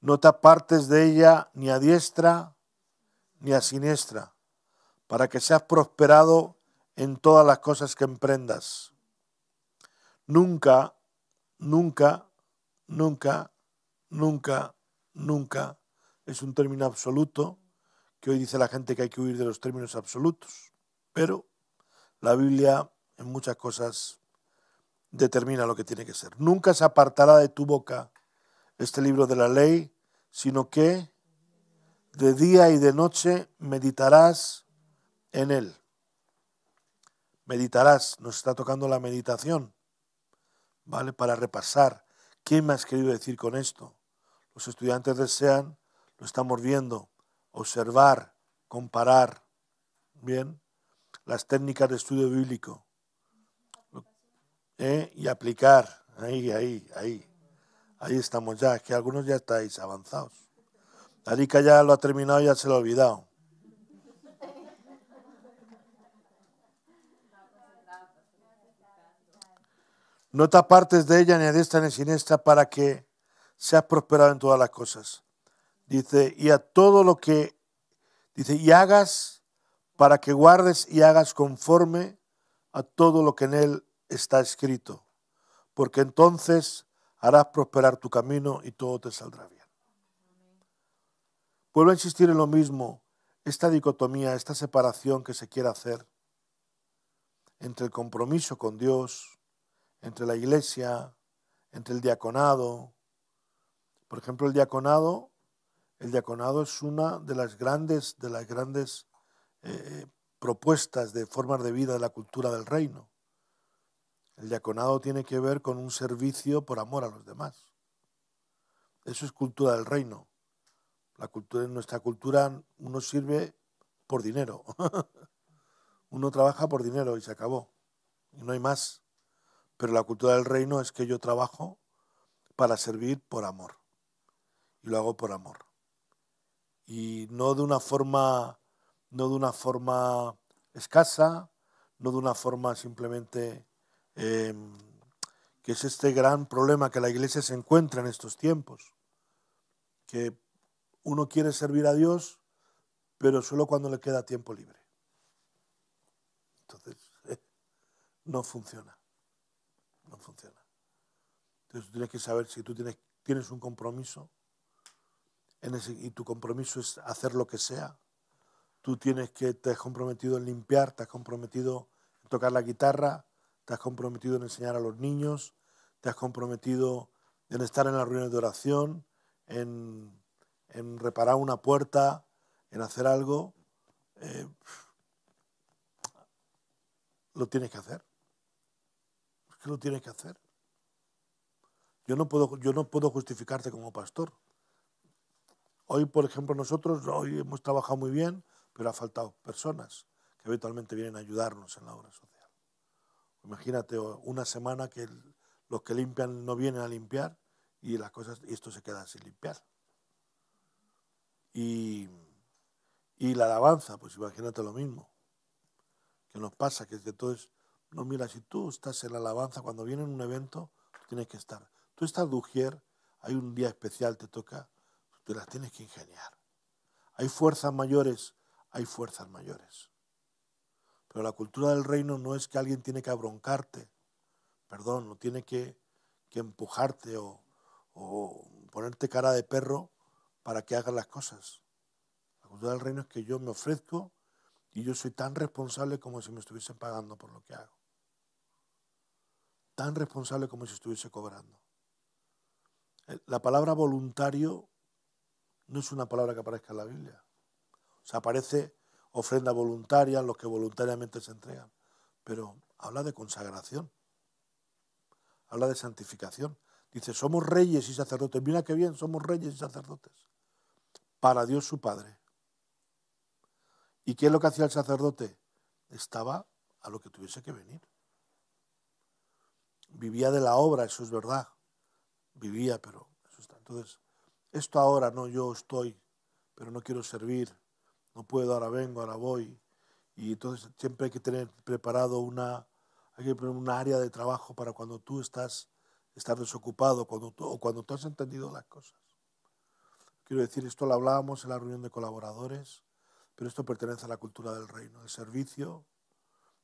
No te apartes de ella ni a diestra ni a siniestra, para que seas prosperado en todas las cosas que emprendas. Nunca nunca, nunca, nunca, nunca es un término absoluto, que hoy dice la gente que hay que huir de los términos absolutos, pero la Biblia en muchas cosas determina lo que tiene que ser. Nunca se apartará de tu boca este libro de la ley, sino que de día y de noche meditarás en él. Meditarás, nos está tocando la meditación. ¿vale? Para repasar. ¿Qué me has querido decir con esto? Los estudiantes desean, lo estamos viendo, observar, comparar, ¿bien? Las técnicas de estudio bíblico. ¿eh? Y aplicar. Ahí, ahí, ahí. Ahí estamos ya, que algunos ya estáis avanzados. Arica ya lo ha terminado, ya se lo ha olvidado. No te apartes de ella ni a esta, ni a siniestra para que seas prosperado en todas las cosas. Dice, y a todo lo que, dice, y hagas para que guardes y hagas conforme a todo lo que en él está escrito, porque entonces harás prosperar tu camino y todo te saldrá bien. Vuelvo a insistir en lo mismo, esta dicotomía, esta separación que se quiere hacer entre el compromiso con Dios, entre la iglesia, entre el diaconado. Por ejemplo, el diaconado, el diaconado es una de las grandes, de las grandes eh, propuestas de formas de vida de la cultura del reino. El diaconado tiene que ver con un servicio por amor a los demás. Eso es cultura del reino. La cultura, en nuestra cultura uno sirve por dinero. uno trabaja por dinero y se acabó. Y no hay más. Pero la cultura del reino es que yo trabajo para servir por amor. Y lo hago por amor. Y no de una forma, no de una forma escasa, no de una forma simplemente em, que es este gran problema que la iglesia se encuentra en estos tiempos. Que uno quiere servir a Dios, pero solo cuando le queda tiempo libre. Entonces, no funciona funciona. Entonces tú tienes que saber si tú tienes, tienes un compromiso y tu compromiso es hacer lo que sea. Tú tienes que, te has comprometido en limpiar, te has comprometido en tocar la guitarra, te has comprometido en enseñar a los niños, te has comprometido en estar en las reuniones de oración, en, reparar una puerta, en hacer algo. Eh, lo tienes que hacer lo tienes que hacer. Yo no puedo, yo no puedo justificarte como pastor. Hoy, por ejemplo, nosotros hoy hemos trabajado muy bien, pero ha faltado personas que habitualmente vienen a ayudarnos en la obra social. Imagínate una semana que los que limpian no vienen a limpiar y las cosas y esto se queda sin limpiar. Y, y la alabanza, pues imagínate lo mismo. ¿Qué nos pasa? Que todo es no, mira, si tú estás en la alabanza, cuando viene un evento, tú tienes que estar. Tú estás dujier, hay un día especial, te toca, tú te las tienes que ingeniar. Hay fuerzas mayores, hay fuerzas mayores. Pero la cultura del reino no es que alguien tiene que abroncarte, perdón, no tiene que, empujarte o, o ponerte cara de perro para que hagas las cosas. La cultura del reino es que yo me ofrezco y yo soy tan responsable como si me estuviesen pagando por lo que hago tan responsable como si estuviese cobrando. Eh, la palabra voluntario no es una palabra que aparezca en la Biblia. O sea, aparece ofrenda voluntaria, los que voluntariamente se entregan. Pero habla de consagración, habla de santificación. Dice, somos reyes y sacerdotes. Mira qué bien, somos reyes y sacerdotes. Para Dios su Padre. ¿Y qué es lo que hacía el sacerdote? Estaba a lo que tuviese que venir vivía de la obra, eso es verdad. Vivía, pero eso está. Entonces, esto ahora no, yo estoy, pero no quiero servir, no puedo, ahora vengo, ahora voy. Y entonces siempre hay que tener preparado una, hay que tener un área de trabajo para cuando tú estás, estás desocupado cuando o cuando tú has entendido las cosas. Quiero decir, esto lo hablábamos en la reunión de colaboradores, pero esto pertenece a la cultura del reino, el servicio,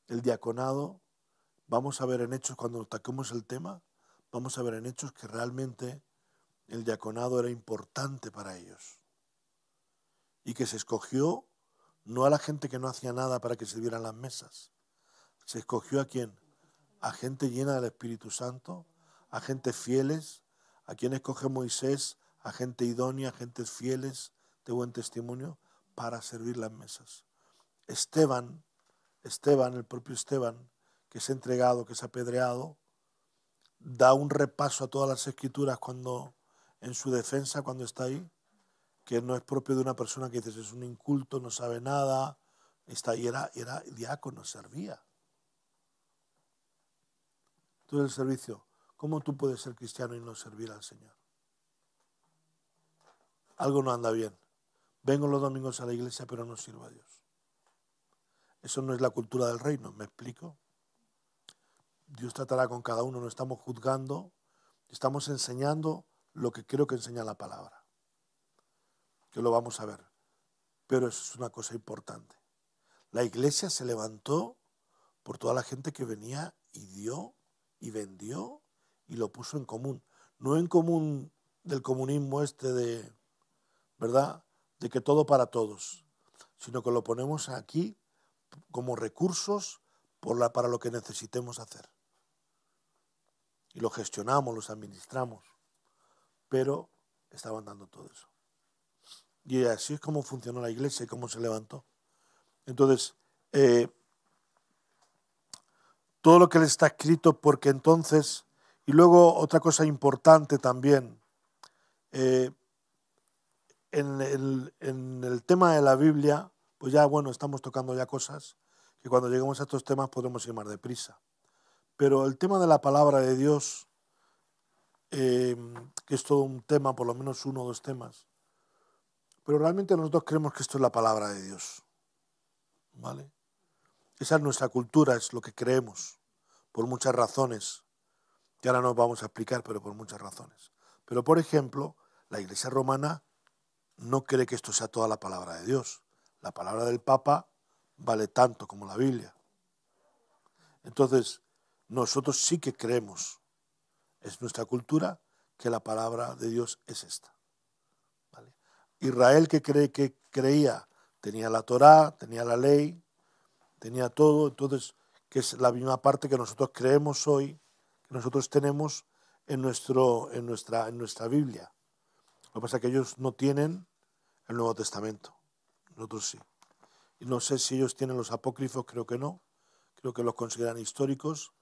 el diaconado Vamos a ver en hechos, cuando toquemos el tema, vamos a ver en hechos que realmente el diaconado era importante para ellos y que se escogió no a la gente que no hacía nada para que sirvieran las mesas, se escogió a quién, a gente llena del Espíritu Santo, a gente fieles, a quien escoge Moisés, a gente idónea, a gente fieles de buen testimonio para servir las mesas. Esteban, Esteban, el propio Esteban, que ha entregado, que ha apedreado, da un repaso a todas las escrituras cuando en su defensa cuando está ahí, que no es propio de una persona que dices es un inculto, no sabe nada, está era, era diácono, servía. Tú el servicio, ¿cómo tú puedes ser cristiano y no servir al Señor? Algo no anda bien. Vengo los domingos a la iglesia, pero no sirvo a Dios. Eso no es la cultura del reino, ¿me explico? Dios tratará con cada uno, no estamos juzgando, estamos enseñando lo que creo que enseña la palabra, que lo vamos a ver. Pero eso es una cosa importante. La iglesia se levantó por toda la gente que venía y dio y vendió y lo puso en común. No en común del comunismo este de, ¿verdad? De que todo para todos, sino que lo ponemos aquí como recursos para lo que necesitemos hacer y los gestionamos, los administramos, pero estaban dando todo eso. Y así es como funcionó la iglesia y cómo se levantó. Entonces, eh, todo lo que le está escrito, porque entonces, y luego otra cosa importante también, eh, en, el, en el tema de la Biblia, pues ya bueno, estamos tocando ya cosas que cuando lleguemos a estos temas podremos ir más deprisa. Pero el tema de la palabra de Dios, eh, que es todo un tema, por lo menos uno o dos temas, pero realmente nosotros creemos que esto es la palabra de Dios. ¿Vale? Esa es nuestra cultura, es lo que creemos, por muchas razones, que ahora nos vamos a explicar, pero por muchas razones. Pero, por ejemplo, la Iglesia romana no cree que esto sea toda la palabra de Dios. La palabra del Papa vale tanto como la Biblia. Entonces, nosotros sí que creemos, es nuestra cultura, que la palabra de Dios es esta. Israel que, cree, que creía, tenía la Torá, tenía la ley, tenía todo, entonces, que es la misma parte que nosotros creemos hoy, que nosotros tenemos en, nuestro, en, nuestra, en nuestra Biblia. Lo que pasa es que ellos no tienen el Nuevo Testamento, nosotros sí. Y no sé si ellos tienen los apócrifos, creo que no, creo que los consideran históricos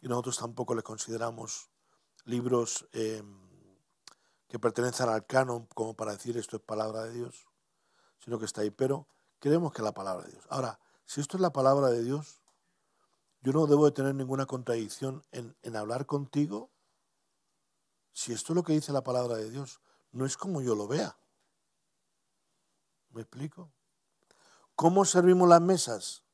y nosotros tampoco le consideramos libros eh, que pertenecen al canon como para decir esto es palabra de Dios, sino que está ahí. Pero creemos que es la palabra de Dios. Ahora, si esto es la palabra de Dios, yo no debo de tener ninguna contradicción en, en hablar contigo si esto es lo que dice la palabra de Dios. No es como yo lo vea. ¿Me explico? ¿Cómo servimos las mesas?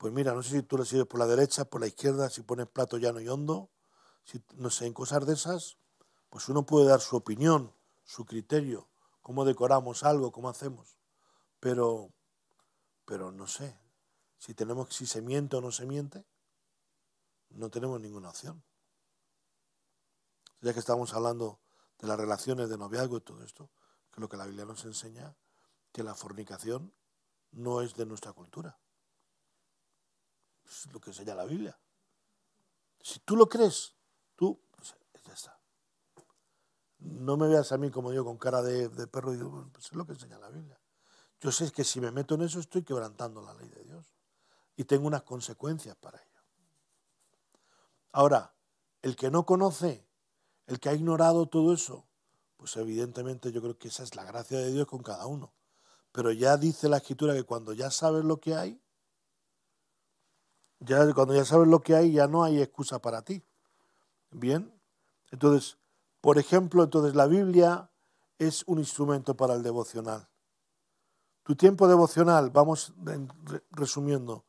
Pues mira, no sé si tú le sirves por la derecha, por la izquierda, si pones plato llano y hondo, si, no sé, en cosas de esas, pues uno puede dar su opinión, su criterio, cómo decoramos algo, cómo hacemos, pero, pero no sé, si tenemos, si se miente o no se miente, no tenemos ninguna opción. Ya que estamos hablando de las relaciones de noviazgo y todo esto, que lo que la Biblia nos enseña, que la fornicación no es de nuestra cultura es lo que enseña la Biblia. Si tú lo crees, tú, ya está. No me veas a mí como yo con cara de, de perro y digo, pues es lo que enseña la Biblia. Yo sé que si me meto en eso estoy quebrantando la ley de Dios y tengo unas consecuencias para ello. Ahora, el que no conoce, el que ha ignorado todo eso, pues evidentemente yo creo que esa es la gracia de Dios con cada uno. Pero ya dice la escritura que cuando ya sabes lo que hay, cuando ya sabes lo que hay, ya no hay excusa para ti. Bien. Entonces, por ejemplo, entonces la Biblia es un instrumento para el devocional. Tu tiempo devocional, vamos resumiendo,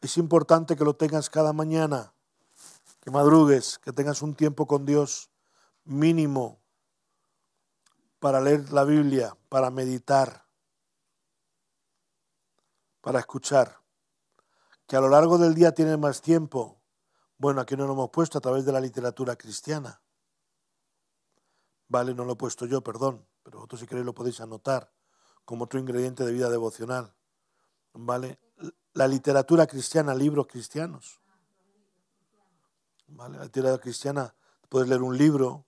es importante que lo tengas cada mañana, que madrugues, que tengas un tiempo con Dios mínimo para leer la Biblia, para meditar, para escuchar que a lo largo del día tiene más tiempo. Bueno, aquí no lo hemos puesto a través de la literatura cristiana. Vale, no lo he puesto yo, perdón, pero vosotros si queréis lo podéis anotar como otro ingrediente de vida devocional. Vale, la literatura cristiana, libros cristianos. Vale, la literatura cristiana, puedes leer un libro,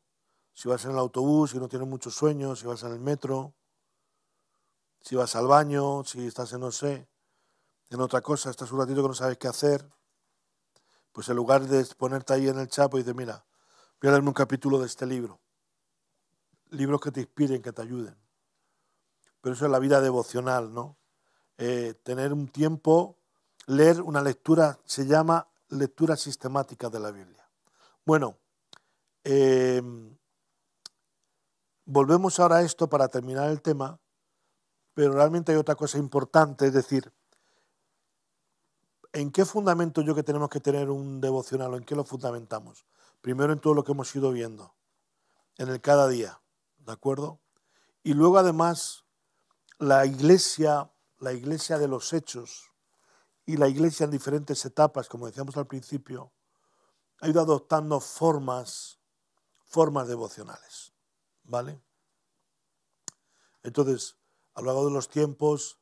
si vas en el autobús, si no tienes muchos sueños, si vas en el metro, si vas al baño, si estás en no sé, en otra cosa, estás un ratito que no sabes qué hacer, pues en lugar de ponerte ahí en el chapo y decir, mira, voy a darme un capítulo de este libro. Libros que te inspiren, que te ayuden. Pero eso es la vida devocional, ¿no? Eh, tener un tiempo, leer una lectura, se llama lectura sistemática de la Biblia. Bueno, em, volvemos ahora a esto para terminar el tema, pero realmente hay otra cosa importante, es decir, ¿en qué fundamento yo que tenemos que tener un devocional o en qué lo fundamentamos? Primero en todo lo que hemos ido viendo, en el cada día, ¿de acuerdo? Y luego además la iglesia, la iglesia de los hechos y la iglesia en diferentes etapas, como decíamos al principio, ha ido adoptando formas, formas devocionales, ¿vale? Entonces, a lo largo de los tiempos,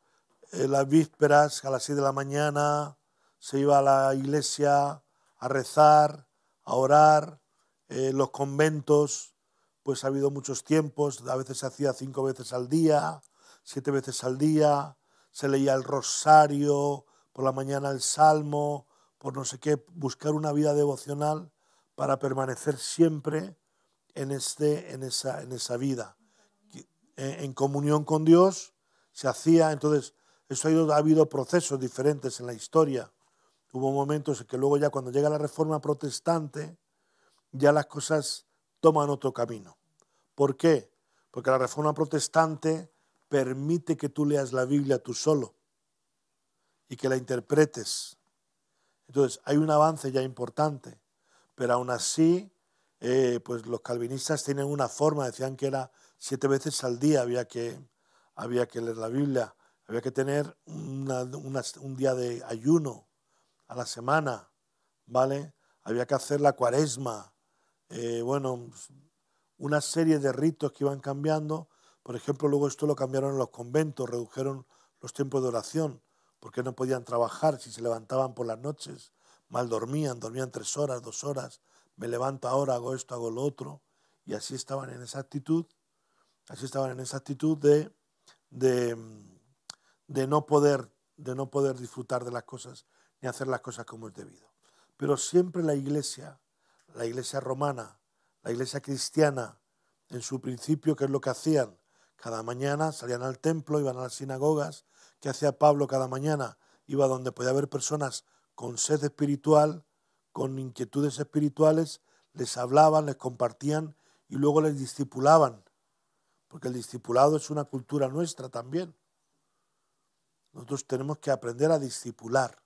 eh, las vísperas a las 6 de la mañana, se iba a la iglesia a rezar, a orar, eh, los conventos, pues ha habido muchos tiempos, a veces se hacía cinco veces al día, siete veces al día, se leía el rosario, por la mañana el salmo, por no sé qué, buscar una vida devocional para permanecer siempre en, este, en, esa, vida. Eh, en, comunión con Dios se hacía, entonces, eso ha habido procesos diferentes en la historia. Hubo momentos en que luego ya cuando llega la reforma protestante, ya las cosas toman otro camino. ¿Por qué? Porque la reforma protestante permite que tú leas la Biblia tú solo y que la interpretes. Entonces, hay un avance ya importante, pero aún así, eh, pues los calvinistas tienen una forma, decían que era siete veces al día había que, había que leer la Biblia, había que tener un día de ayuno, a la semana, ¿vale? Había que hacer la cuaresma, eh, bueno, una serie de ritos que iban cambiando. Por ejemplo, luego esto lo cambiaron en los conventos, redujeron los tiempos de oración, porque no podían trabajar si se levantaban por las noches, mal dormían, dormían tres horas, dos horas, me levanto ahora, hago esto, hago lo otro, y así estaban en esa actitud, así estaban en esa actitud de no poder de no poder disfrutar de las cosas ni hacer las cosas como es debido. Pero siempre la iglesia, la iglesia romana, la iglesia cristiana, en su principio, ¿qué es lo que hacían? Cada mañana salían al templo, iban a las sinagogas. ¿Qué hacía Pablo cada mañana? Iba donde podía haber personas con sed espiritual, con inquietudes espirituales, les hablaban, les compartían y luego les discipulaban. Porque el discipulado es una cultura nuestra también. Nosotros tenemos que aprender a discipular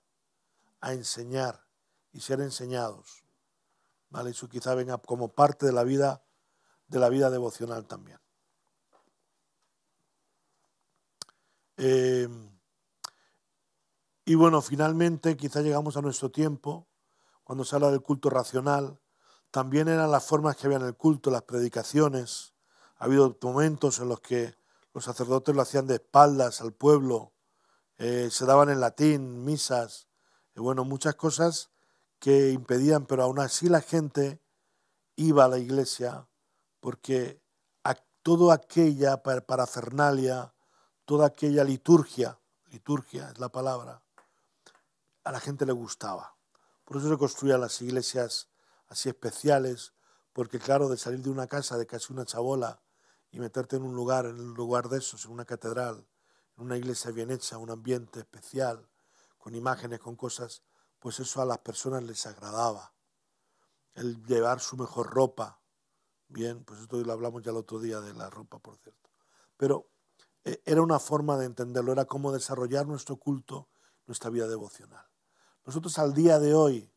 a enseñar y ser enseñados. ¿Vale? Eso quizá venga como parte de la vida, de la vida devocional también. Eh, y bueno, finalmente quizá llegamos a nuestro tiempo, cuando se habla del culto racional, también eran las formas que había en el culto, las predicaciones. Ha habido momentos en los que los sacerdotes lo hacían de espaldas al pueblo, eh, se daban en latín misas, bueno, muchas cosas que impedían, pero aún así la gente iba a la iglesia porque toda aquella parafernalia, toda aquella liturgia, liturgia es la palabra, a la gente le gustaba. Por eso se construían las iglesias así especiales, porque claro, de salir de una casa de casi una chabola y meterte en un lugar, en un lugar de esos, en una catedral, en una iglesia bien hecha, un ambiente especial, con imágenes, con cosas, pues eso a las personas les agradaba. El llevar su mejor ropa, bien, pues esto lo hablamos ya el otro día de la ropa, por cierto. Pero eh, era una forma de entenderlo, era cómo desarrollar nuestro culto, nuestra vida devocional. Nosotros al día de hoy,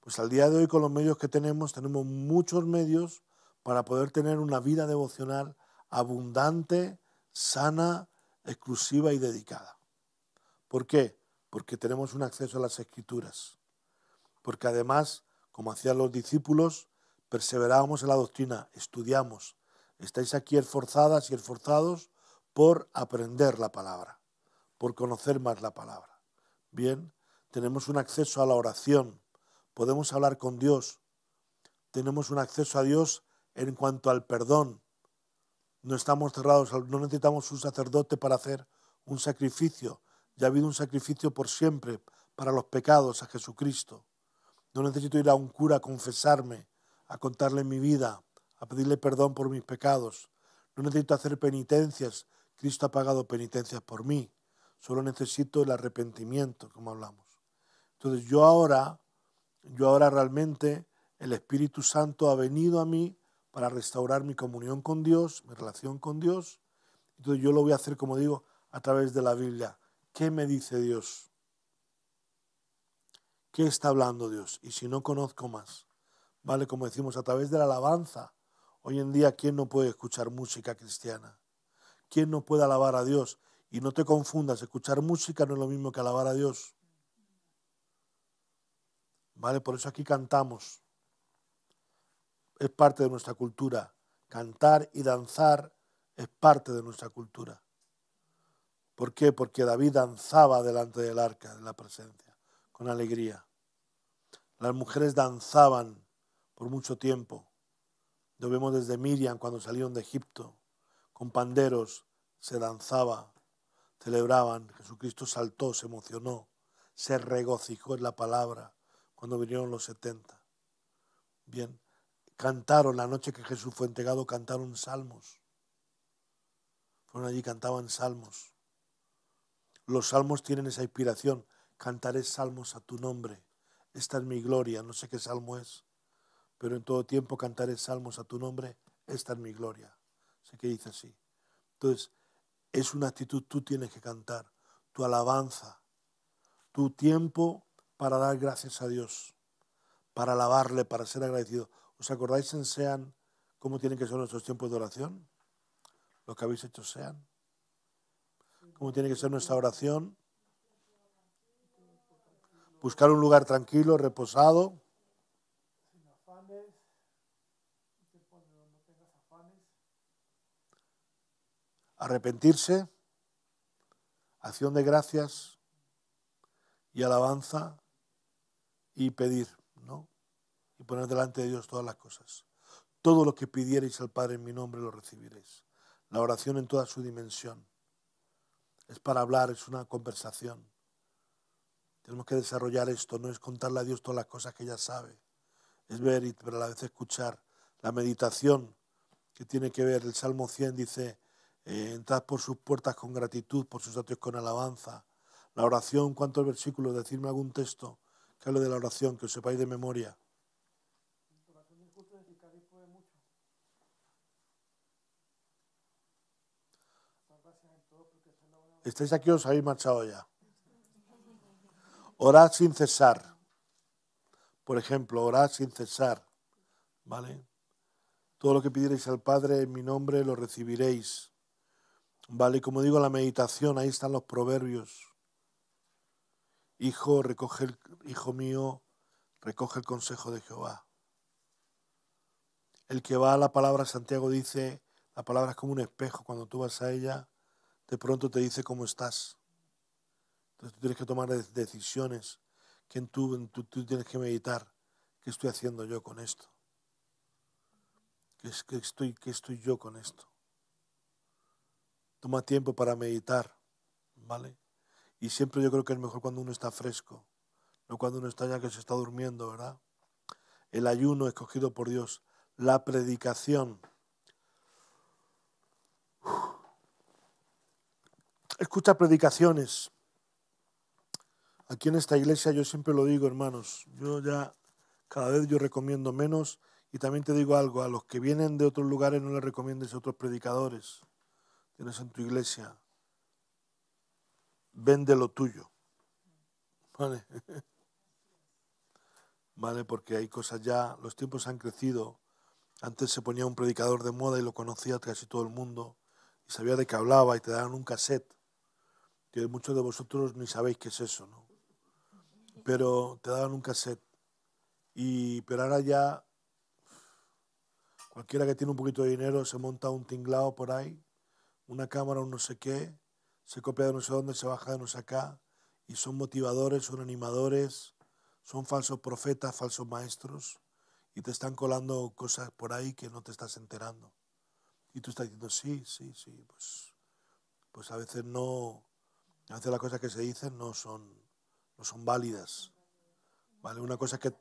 pues al día de hoy con los medios que tenemos, tenemos muchos medios para poder tener una vida devocional abundante, sana, exclusiva y dedicada. ¿Por qué? porque tenemos un acceso a las escrituras, porque además, como hacían los discípulos, perseverábamos en la doctrina, estudiamos. Estáis aquí esforzadas y esforzados por aprender la palabra, por conocer más la palabra. Bien, tenemos un acceso a la oración, podemos hablar con Dios, tenemos un acceso a Dios en cuanto al perdón. No estamos cerrados, no necesitamos un sacerdote para hacer un sacrificio, ya ha habido un sacrificio por siempre para los pecados a Jesucristo. No necesito ir a un cura a confesarme, a contarle mi vida, a pedirle perdón por mis pecados. No necesito hacer penitencias. Cristo ha pagado penitencias por mí. Solo necesito el arrepentimiento, como hablamos. Entonces yo ahora, yo ahora realmente, el Espíritu Santo ha venido a mí para restaurar mi comunión con Dios, mi relación con Dios. Entonces yo lo voy a hacer, como digo, a través de la Biblia. ¿Qué me dice Dios? ¿Qué está hablando Dios? Y si no conozco más, ¿vale? Como decimos, a través de la alabanza. Hoy en día, ¿quién no puede escuchar música cristiana? ¿Quién no puede alabar a Dios? Y no te confundas, escuchar música no es lo mismo que alabar a Dios. ¿Vale? Por eso aquí cantamos. Es parte de nuestra cultura. Cantar y danzar es parte de nuestra cultura. ¿Por qué? Porque David danzaba delante del arca, de la presencia, con alegría. Las mujeres danzaban por mucho tiempo. Lo vemos desde Miriam cuando salieron de Egipto. Con panderos se danzaba, celebraban. Jesucristo saltó, se emocionó, se regocijó en la palabra cuando vinieron los 70. Bien, cantaron la noche que Jesús fue entregado, cantaron salmos. Fueron allí, cantaban salmos. Los salmos tienen esa inspiración. Cantaré salmos a tu nombre. Esta es mi gloria. No sé qué salmo es, pero en todo tiempo cantaré salmos a tu nombre. Esta es mi gloria. Sé que dice así. Entonces, es una actitud, tú tienes que cantar, tu alabanza, tu tiempo para dar gracias a Dios, para alabarle, para ser agradecido. ¿Os acordáis en SEAN cómo tienen que ser nuestros tiempos de oración? Lo que habéis hecho SEAN cómo tiene que ser nuestra oración. Buscar un lugar tranquilo, reposado. Arrepentirse, acción de gracias y alabanza y pedir, ¿no? Y poner delante de Dios todas las cosas. Todo lo que pidierais al Padre en mi nombre lo recibiréis. La oración en toda su dimensión es para hablar, es una conversación. Tenemos que desarrollar esto, no es contarle a Dios todas las cosas que ya sabe, es ver y pero a la vez escuchar. La meditación que tiene que ver, el Salmo 100 dice, eh, entrad por sus puertas con gratitud, por sus atrios con alabanza. La oración, ¿cuántos versículos? Decirme algún texto que hable de la oración, que os sepáis de memoria. ¿Estáis aquí o os habéis marchado ya? Orad sin cesar. Por ejemplo, orad sin cesar. ¿Vale? Todo lo que pidierais al Padre en mi nombre lo recibiréis. ¿Vale? Como digo, la meditación, ahí están los proverbios. Hijo, recoge el, hijo mío, recoge el consejo de Jehová. El que va a la palabra, Santiago dice, la palabra es como un espejo, cuando tú vas a ella, de pronto te dice cómo estás. Entonces tú tienes que tomar decisiones, que tú, tú tienes que meditar, ¿qué estoy haciendo yo con esto? ¿Qué, qué estoy, ¿Qué estoy yo con esto? Toma tiempo para meditar, ¿vale? Y siempre yo creo que es mejor cuando uno está fresco, no cuando uno está ya que se está durmiendo, ¿verdad? El ayuno escogido por Dios, la predicación escucha predicaciones. Aquí en esta iglesia yo siempre lo digo, hermanos, yo ya cada vez yo recomiendo menos y también te digo algo, a los que vienen de otros lugares no les recomiendes a otros predicadores. Tienes en tu iglesia, vende lo tuyo. ¿Vale? ¿Vale? Porque hay cosas ya, los tiempos han crecido. Antes se ponía un predicador de moda y lo conocía casi todo el mundo y sabía de qué hablaba y te daban un cassette que muchos de vosotros ni sabéis qué es eso, ¿no? Pero te daban un cassette. Y, pero ahora ya cualquiera que tiene un poquito de dinero se monta un tinglado por ahí, una cámara, un no sé qué, se copia de no sé dónde, se baja de no sé acá, y son motivadores, son animadores, son falsos profetas, falsos maestros, y te están colando cosas por ahí que no te estás enterando. Y tú estás diciendo, sí, sí, sí, pues, pues a veces no, a veces las cosas que se dicen no son, no son válidas. ¿Vale? Una cosa que,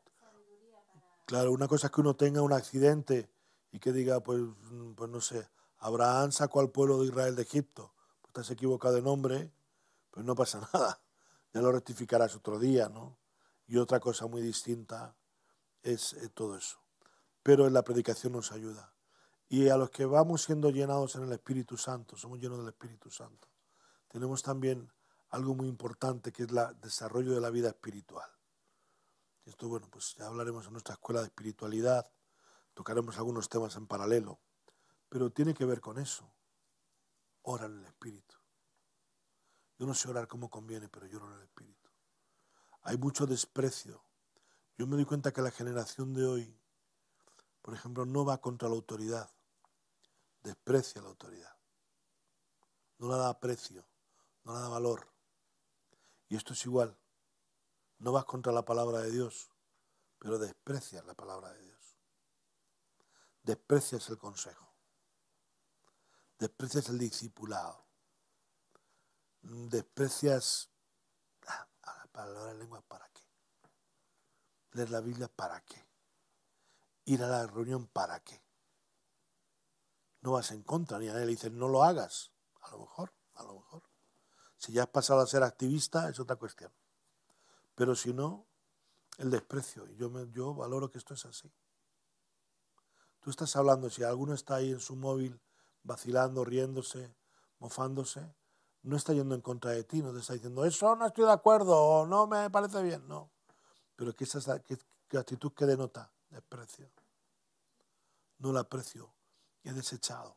claro, una cosa es que uno tenga un accidente y que diga, pues, mm, pues no sé, Abraham sacó al pueblo de Israel de Egipto. Pues estás equivocado de nombre, pues no pasa nada. Ya lo rectificarás otro día, ¿no? Y otra cosa muy distinta es eh, todo eso. Pero en la predicación nos ayuda. Y a los que vamos siendo llenados en el Espíritu Santo, somos llenos del Espíritu Santo, tenemos también algo muy importante que es el desarrollo de la vida espiritual. Esto, bueno, pues ya hablaremos en nuestra escuela de espiritualidad, tocaremos algunos temas en paralelo, pero tiene que ver con eso. Ora en el espíritu. Yo no sé orar como conviene, pero yo oro en el espíritu. Hay mucho desprecio. Yo me doy cuenta que la generación de hoy, por ejemplo, no va contra la autoridad, desprecia la autoridad, no la da precio, no la da valor. Y esto es igual. No vas contra la palabra de Dios, pero desprecias la palabra de Dios. Desprecias el consejo. Desprecias el discipulado. Desprecias a la palabra de lengua para qué. Leer la Biblia para qué. Ir a la reunión para qué. No vas en contra ni a nadie le dices no lo hagas. A lo mejor, a lo mejor. Si ya has pasado a ser activista, es otra cuestión. Pero si no, el desprecio. Y yo, yo valoro que esto es así. Tú estás hablando, si alguno está ahí en su móvil vacilando, riéndose, mofándose, no está yendo en contra de ti, no te está diciendo, eso no estoy de acuerdo o no me parece bien, no. Pero que esa que, actitud que denota desprecio. No la aprecio, he desechado.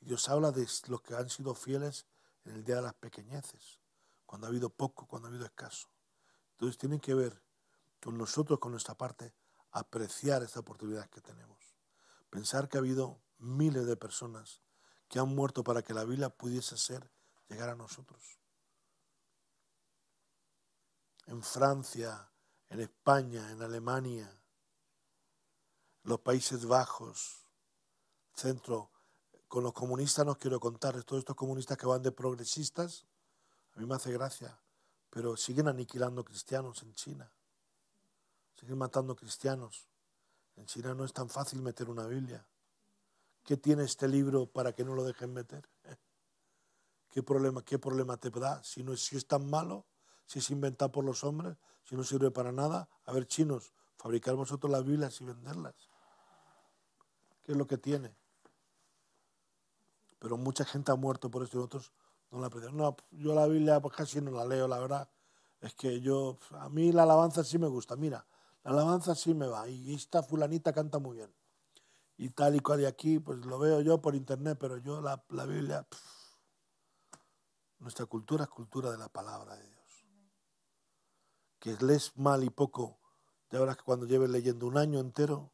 Y Dios habla de los que han sido fieles en el día de las pequeñeces, cuando ha habido poco, cuando ha habido escaso. Entonces tiene que ver con nosotros, con nuestra parte, apreciar esta oportunidad que tenemos. Pensar que ha habido miles de personas que han muerto para que la vila pudiese ser, llegar a nosotros. En Francia, en España, en Alemania, los Países Bajos, Centro con los comunistas no quiero contar, todos estos comunistas que van de progresistas, a mí me hace gracia, pero siguen aniquilando cristianos en China, siguen matando cristianos. En China no es tan fácil meter una Biblia. ¿Qué tiene este libro para que no lo dejen meter? ¿Qué problema, qué problema te da? Si, no, si es tan malo, si es inventado por los hombres, si no sirve para nada, a ver chinos, fabricar vosotros las Biblias y venderlas. ¿Qué es lo que tiene? pero mucha gente ha muerto por esto y otros no la aprecian. No, yo la Biblia pues, casi no la leo, la verdad. Es que yo, a mí la alabanza sí me gusta, mira, la alabanza sí me va, y esta fulanita canta muy bien. Y tal y cual, y aquí, pues lo veo yo por internet, pero yo la, Biblia, nuestra cultura es cultura de la palabra de Dios. Que lees mal y poco, ya verás que cuando lleves leyendo un año entero,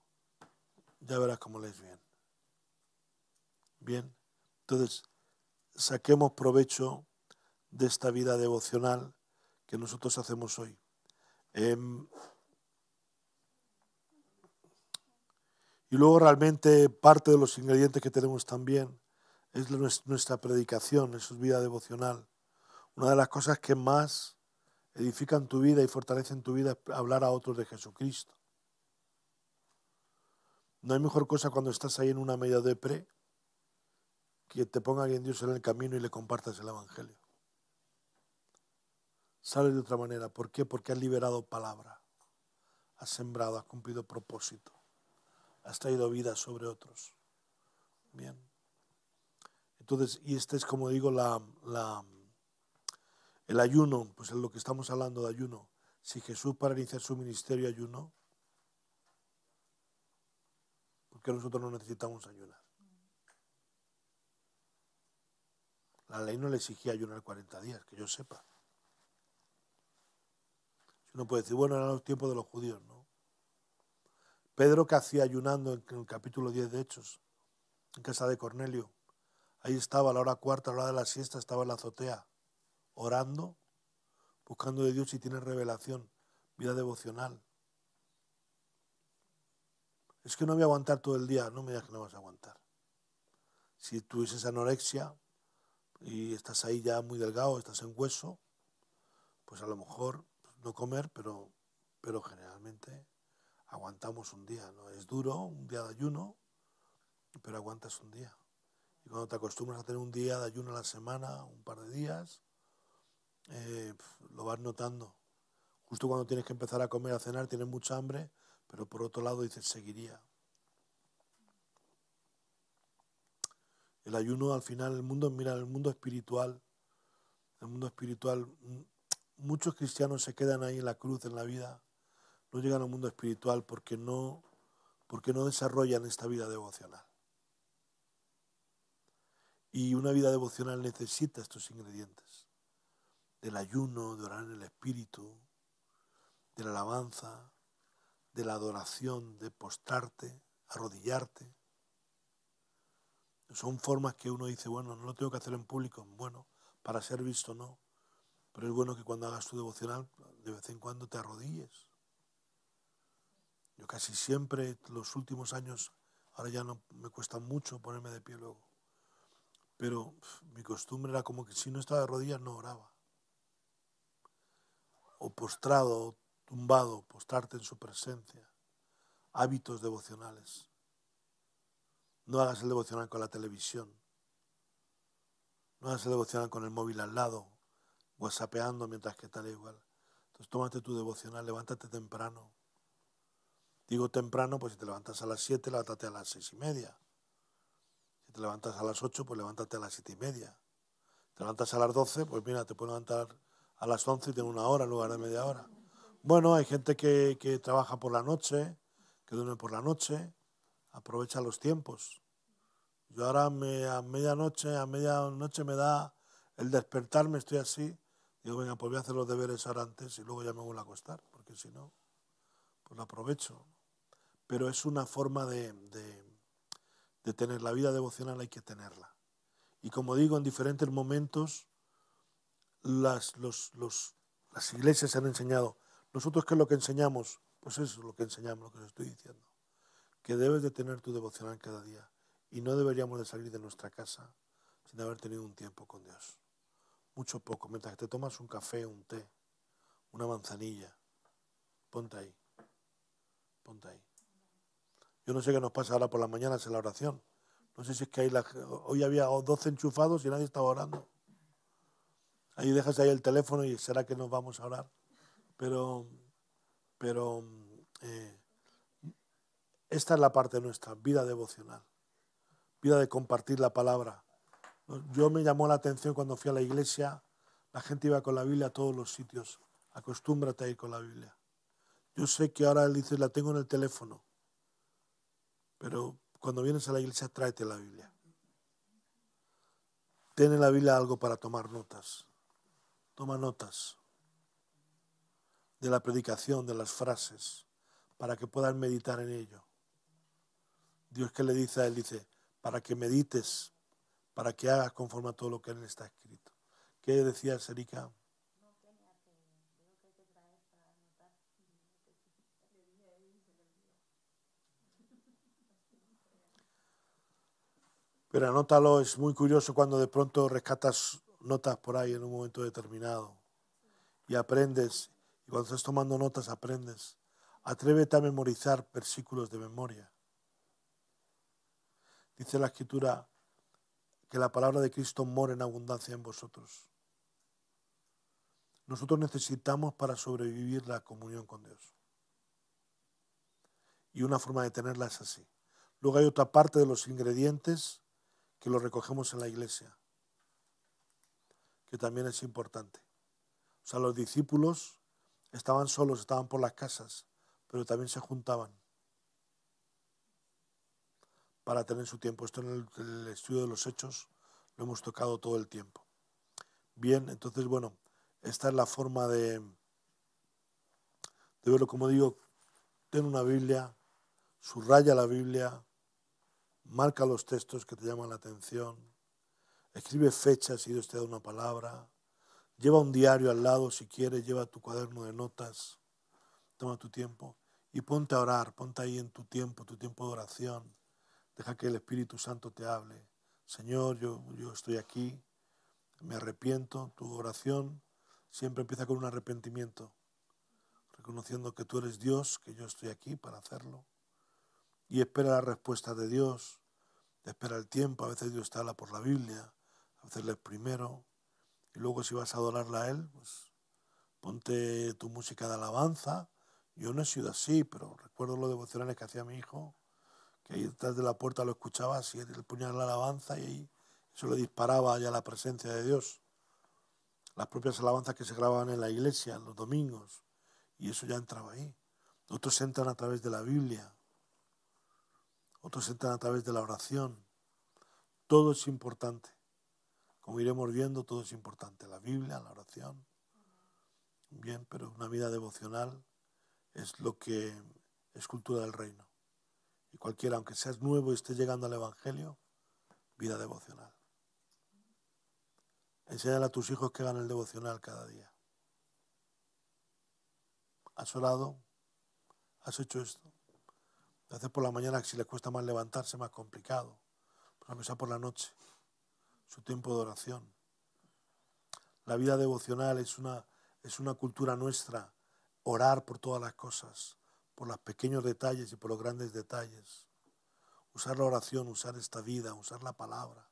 ya verás cómo lees bien. Bien. Entonces, saquemos provecho de esta vida devocional que nosotros hacemos hoy. Em, y luego realmente parte de los ingredientes que tenemos también es nuestra predicación, es su vida devocional. Una de las cosas que más edifican tu vida y fortalecen tu vida es hablar a otros de Jesucristo. No hay mejor cosa cuando estás ahí en una media de pre que te ponga alguien Dios en el camino y le compartas el Evangelio. Sale de otra manera. ¿Por qué? Porque has liberado palabra, has sembrado, has cumplido propósito, has traído vida sobre otros. Bien. Entonces, y este es como digo, la, el ayuno, pues es lo que estamos hablando de ayuno. Si Jesús para iniciar su ministerio ayunó, ¿por qué nosotros no necesitamos ayunar. La ley no le exigía ayunar 40 días, que yo sepa. Uno puede decir, bueno, eran los tiempos de los judíos, ¿no? Pedro que hacía ayunando en el capítulo 10 de Hechos, en casa de Cornelio. Ahí estaba a la hora cuarta, a la hora de la siesta, estaba en la azotea, orando, buscando de Dios si tiene revelación, vida devocional. Es que no voy a aguantar todo el día, no me digas que no vas a aguantar. Si tuvieses anorexia, y estás ahí ya muy delgado, estás en hueso, pues a lo mejor pues, no comer, pero, pero generalmente aguantamos un día, ¿no? Es duro, un día de ayuno, pero aguantas un día. Y cuando te acostumbras a tener un día de ayuno a la semana, un par de días, eh, lo vas notando. Justo cuando tienes que empezar a comer, a cenar, tienes mucha hambre, pero por otro lado dices, seguiría. El ayuno al final, el mundo, mira, el mundo espiritual, el mundo espiritual, mm, muchos cristianos se quedan ahí en la cruz, en la vida, no llegan al mundo espiritual porque no, porque no desarrollan esta vida devocional. Y una vida devocional necesita estos ingredientes, del ayuno, de orar en el espíritu, de la alabanza, de la adoración, de postrarte, arrodillarte. Son formas que uno dice, bueno, no lo tengo que hacer en público, bueno, para ser visto no. Pero es bueno que cuando hagas tu devocional, de vez en cuando te arrodilles. Yo casi siempre, los últimos años, ahora ya no me cuesta mucho ponerme de pie luego. Pero mi costumbre era como que si no estaba de rodillas no oraba. O postrado, o tumbado, postrarte en su presencia. Hábitos devocionales. No hagas el devocional con la televisión. No hagas el devocional con el móvil al lado, whatsappeando mientras que tal igual. Entonces tómate tu devocional, levántate temprano. Digo temprano, pues si te levantas a las 7, levántate a las seis y media. Si te levantas a las 8, pues levántate a las siete y media. Si te levantas a las 12, pues mira, te puedo levantar a las 11 y tener una hora en lugar de media hora. Bueno, hay gente que, que trabaja por la noche, que duerme por la noche, Aprovecha los tiempos. Yo ahora me, a medianoche, a medianoche me da el despertarme, estoy así. Digo, venga, pues voy a hacer los deberes ahora antes y luego ya me vuelvo a acostar, porque si no, pues lo aprovecho. Pero es una forma de, tener la vida devocional, hay que tenerla. Y como digo, en diferentes momentos las, los, los, las iglesias han enseñado. Nosotros, ¿qué es lo que enseñamos? Pues eso es lo que enseñamos, lo que os estoy diciendo que debes de tener tu devocional cada día y no deberíamos de salir de nuestra casa sin haber tenido un tiempo con Dios. Mucho poco, mientras que te tomas un café, un té, una manzanilla, ponte ahí, ponte ahí. Yo no sé qué nos pasa ahora por las mañanas en la oración. No sé si es que hay hoy había 12 enchufados y nadie estaba orando. Ahí dejas ahí el teléfono y será que nos vamos a orar. Pero, pero eh, esta es la parte nuestra, vida devocional, vida de compartir la palabra. Yo me llamó la atención cuando fui a la iglesia, la gente iba con la Biblia a todos los sitios. Acostúmbrate a ir con la Biblia. Yo sé que ahora dice, la tengo en el teléfono, pero cuando vienes a la iglesia tráete la Biblia. Ten en la Biblia algo para tomar notas. Toma notas de la predicación, de las frases, para que puedan meditar en ello. Dios que le dice a él, dice, para que medites, para que hagas conforme a todo lo que él está escrito. ¿Qué decía Serica? Pero anótalo, es muy curioso cuando de pronto rescatas notas por ahí en un momento determinado y aprendes, y cuando estás tomando notas aprendes. Atrévete a memorizar versículos de memoria. Dice la escritura que la palabra de Cristo mora en abundancia en vosotros. Nosotros necesitamos para sobrevivir la comunión con Dios. Y una forma de tenerla es así. Luego hay otra parte de los ingredientes que los recogemos en la iglesia, que también es importante. O sea, los discípulos estaban solos, estaban por las casas, pero también se juntaban para tener su tiempo. Esto en el, estudio de los hechos lo hemos tocado todo el tiempo. Bien, entonces, bueno, esta es la forma de, de verlo. Como digo, ten una Biblia, subraya la Biblia, marca los textos que te llaman la atención, escribe fechas si Dios te da una palabra, lleva un diario al lado si quieres, lleva tu cuaderno de notas, toma tu tiempo y ponte a orar, ponte ahí en tu tiempo, tu tiempo de oración Deja que el Espíritu Santo te hable. Señor, yo, yo estoy aquí, me arrepiento. Tu oración siempre empieza con un arrepentimiento, reconociendo que tú eres Dios, que yo estoy aquí para hacerlo. Y espera la respuesta de Dios, espera el tiempo. A veces Dios te habla por la Biblia, a veces primero. Y luego si vas a adorarla a Él, pues ponte tu música de alabanza. Yo no he sido así, pero recuerdo los devocionales que hacía mi hijo que ahí detrás de la puerta lo escuchaba, así le de la alabanza y ahí eso le disparaba ya la presencia de Dios. Las propias alabanzas que se grababan en la iglesia los domingos, y eso ya entraba ahí. Otros entran a través de la Biblia, otros entran a través de la oración. Todo es importante. Como iremos viendo, todo es importante. La Biblia, la oración. Bien, pero una vida devocional es lo que es cultura del reino. Y cualquiera, aunque seas nuevo y estés llegando al Evangelio, vida devocional. Enseñale a tus hijos que hagan el devocional cada día. ¿Has orado? ¿Has hecho esto? A veces por la mañana, si les cuesta más levantarse, más complicado. Pero pesar por la noche, su tiempo de oración. La vida devocional es una, es una cultura nuestra, orar por todas las cosas por los pequeños detalles y por los grandes detalles. Usar la oración, usar esta vida, usar la palabra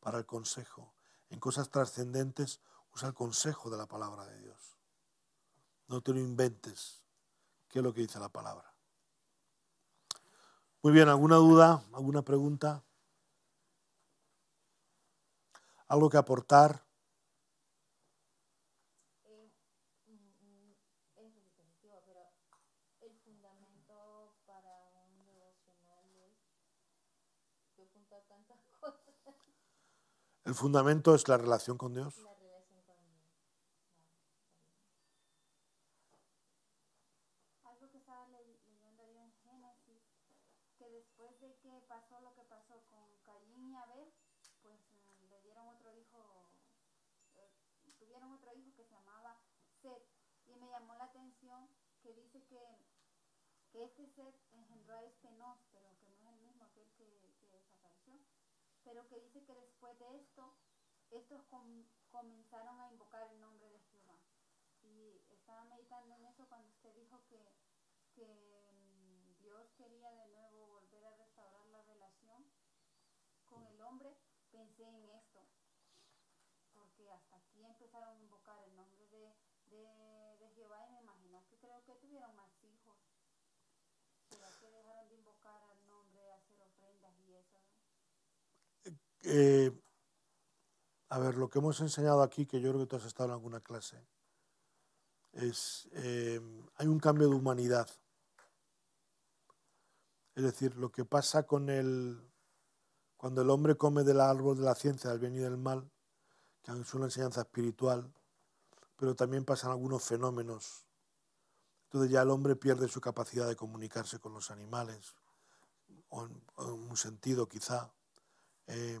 para el consejo. En cosas trascendentes, usa el consejo de la palabra de Dios. No te lo inventes, qué es lo que dice la palabra. Muy bien, ¿alguna duda? ¿Alguna pregunta? ¿Algo que aportar? El fundamento es la relación con Dios. Algo que estaba leyendo ahí en Génesis, que después de que pasó lo que pasó con Caín y Abel, pues mm, le dieron otro hijo, eh, tuvieron otro hijo que se llamaba Seth. Y me llamó la atención que dice que que este Seth engendró a este nos pero que no es el mismo aquel que desapareció. Pero que dice que después de esto estos comenzaron a invocar el nombre de Jehová. Y estaba meditando en eso cuando usted dijo que, que mm, Dios quería de nuevo volver a restaurar la relación con el hombre, pensé en esto, porque hasta aquí empezaron a invocar el nombre de, de, Jehová y me imagino que creo que tuvieron más hijos. Pero que dejaron de invocar al nombre, de hacer ofrendas y eso? Eh, a ver, lo que hemos enseñado aquí, que yo creo que tú has estado en alguna clase, es eh, hay un cambio de humanidad. Es decir, lo que pasa con el cuando el hombre come del árbol de la ciencia del bien y del mal, que es una enseñanza espiritual, pero también pasan algunos fenómenos. Entonces ya el hombre pierde su capacidad de comunicarse con los animales, o en, un sentido quizá. Eh,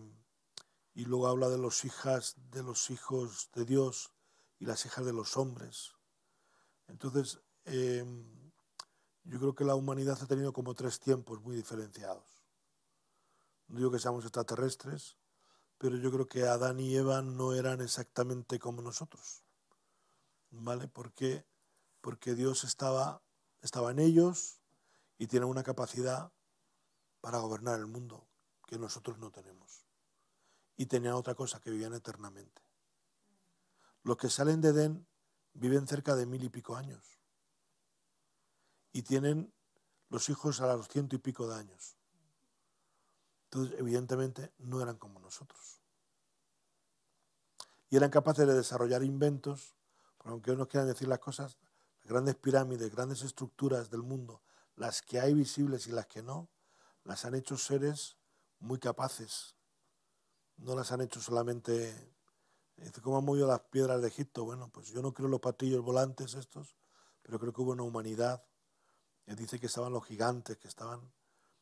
y luego habla de los hijas de los hijos de Dios y las hijas de los hombres. Entonces, em, yo creo que la humanidad ha tenido como tres tiempos muy diferenciados. No digo que seamos extraterrestres, pero yo creo que Adán y Eva no eran exactamente como nosotros. ¿Vale? Porque, porque Dios estaba, estaba en ellos y tiene una capacidad para gobernar el mundo que nosotros no tenemos y tenían otra cosa, que vivían eternamente. Los que salen de Edén viven cerca de mil y pico años y tienen los hijos a los ciento y pico de años. Entonces, evidentemente, no eran como nosotros. Y eran capaces de desarrollar inventos, porque aunque hoy nos quieran decir las cosas, las grandes pirámides, grandes estructuras del mundo, las que hay visibles y las que no, las han hecho seres muy capaces no las han hecho solamente... Este, ¿Cómo han movido las piedras de Egipto? Bueno, pues yo no creo los patillos volantes estos, pero creo que hubo una humanidad. y eh, dice que estaban los gigantes, que estaban...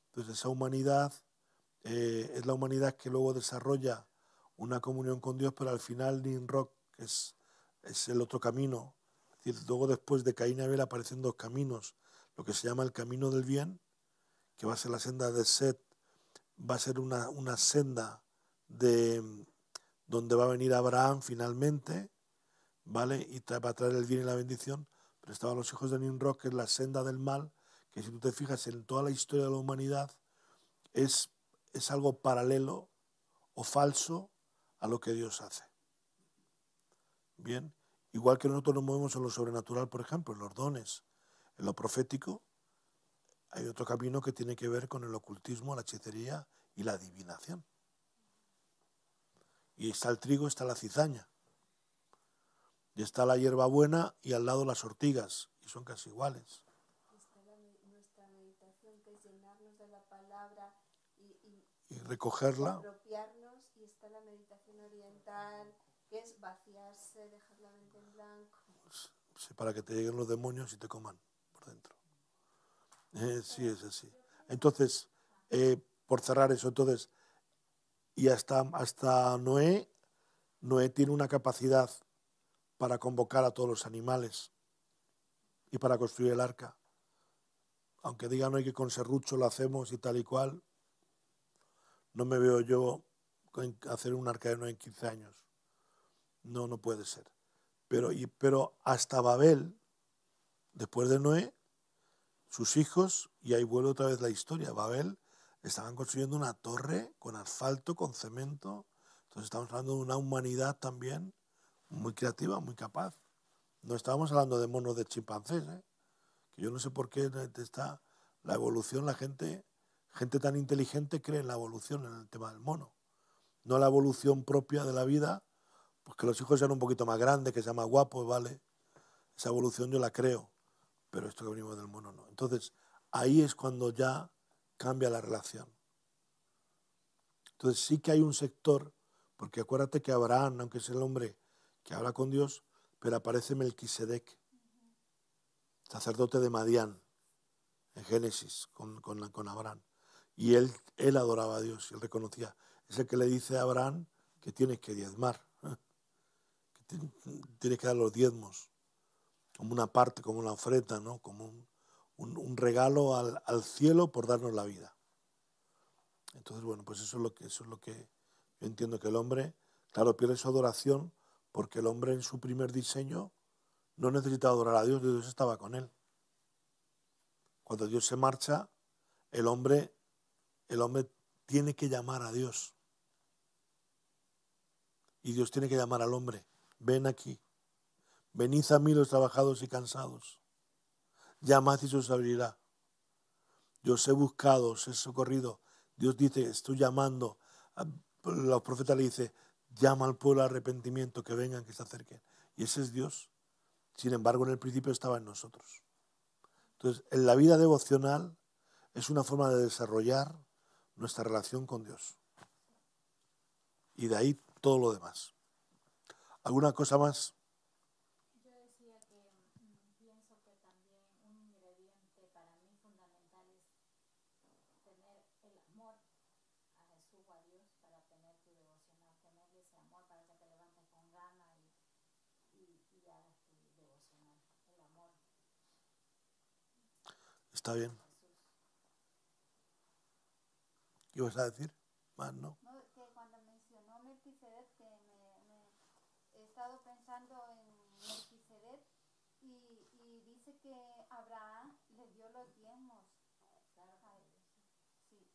Entonces esa humanidad eh, es la humanidad que luego desarrolla una comunión con Dios, pero al final Nimrod es, es el otro camino. Es luego después de Caín y Abel aparecen dos caminos, lo que se llama el camino del bien, que va a ser la senda de Set, va a ser una, una senda de donde va a venir Abraham finalmente, ¿vale? Y va a traer el bien y la bendición, pero estaban los hijos de Nimrod, que es la senda del mal, que si tú te fijas en toda la historia de la humanidad, es, es algo paralelo o falso a lo que Dios hace. Bien, igual que nosotros nos movemos en lo sobrenatural, por ejemplo, en los dones, en lo profético, hay otro camino que tiene que ver con el ocultismo, la hechicería y la adivinación. Y está el trigo, está la cizaña. Y está la hierba buena y al lado las ortigas. Y son casi iguales. y recogerla. Apropiarnos y está la meditación oriental, que es vaciarse, dejar la mente en blanco. para que te lleguen los demonios y te coman por dentro. Eh, sí, es así. Entonces, eh, por cerrar eso, entonces, y hasta, hasta Noé, Noé tiene una capacidad para convocar a todos los animales y para construir el arca. Aunque digan hoy que con serrucho lo hacemos y tal y cual, no me veo yo hacer un arca de Noé en 15 años. No, no puede ser. Pero, y, pero hasta Babel, después de Noé, sus hijos, y ahí vuelve otra vez la historia, Babel estaban construyendo una torre con asfalto, con cemento. Entonces estamos hablando de una humanidad también muy creativa, muy capaz. No estábamos hablando de monos de chimpancés, ¿eh? que yo no sé por qué está la evolución, la gente, gente tan inteligente cree en la evolución, en el tema del mono. No la evolución propia de la vida, pues que los hijos sean un poquito más grandes, que sean más guapos, ¿vale? Esa evolución yo la creo, pero esto que venimos del mono no. Entonces, ahí es cuando ya cambia la relación. Entonces sí que hay un sector, porque acuérdate que Abraham, aunque es el hombre que habla con Dios, pero aparece Melquisedec, sacerdote de Madián, en Génesis, con, con, con Abraham. Y él, él adoraba a Dios, y él reconocía. Es el que le dice a Abraham que tienes que diezmar, que tienes que dar los diezmos, como una parte, como una ofrenda, ¿no? como un, un, regalo al, cielo por darnos la vida. Entonces, bueno, pues eso es lo que, eso es lo que yo entiendo que el hombre, claro, pierde su adoración porque el hombre en su primer diseño no necesitaba adorar a Dios, Dios estaba con él. Cuando Dios se marcha, el hombre, el hombre tiene que llamar a Dios. Y Dios tiene que llamar al hombre, ven aquí, venid a mí los trabajados y cansados llamad y se os abrirá. Yo os he buscado, os he socorrido. Dios dice, estoy llamando. Los profetas le dice, llama al pueblo al arrepentimiento, que vengan, que se acerquen. Y ese es Dios. Sin embargo, en el principio estaba en nosotros. Entonces, en la vida devocional es una forma de desarrollar nuestra relación con Dios. Y de ahí todo lo demás. ¿Alguna cosa más? bien. ¿Qué vas a decir? Más, ah, ¿no? cuando mencionó Melquisedec, he estado pensando en Melquisedec y, dice que Abraham le dio los diezmos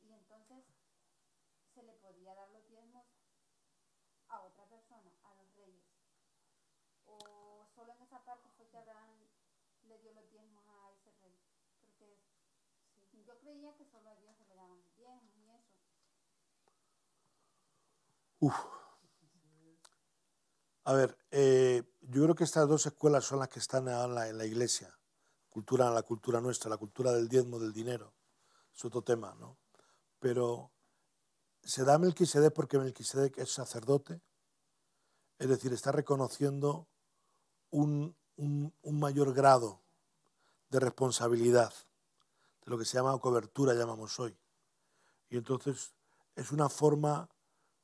y entonces se le podía dar los diezmos a otra persona, a los reyes. O solo en esa parte fue que Abraham le dio los diezmos yo creía que solo a y eso. Uf. A ver, eh, yo creo que estas dos escuelas son las que están en la, iglesia. Cultura, la cultura nuestra, la cultura del diezmo, del dinero. Es otro tema, ¿no? Pero se da Melquisedec porque Melquisedec es sacerdote, es decir, está reconociendo un mayor grado de responsabilidad lo que se llama cobertura, llamamos hoy. Y entonces es una forma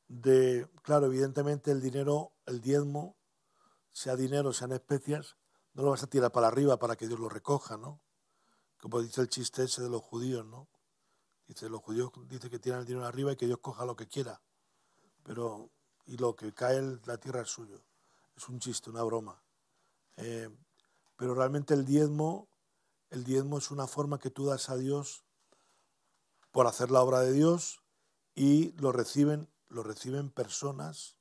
de, claro, evidentemente el dinero, el diezmo, sea dinero, sean especias, no lo vas a tirar para arriba para que Dios lo recoja, ¿no? Como dice el chiste ese de los judíos, ¿no? Dice, los judíos dicen que tiran el dinero arriba y que Dios coja lo que quiera. Pero, y lo que cae la tierra es suyo. Es un chiste, una broma. Eh, pero realmente el diezmo el diezmo es una forma que tú das a Dios por hacer la obra de Dios y lo reciben, lo reciben personas,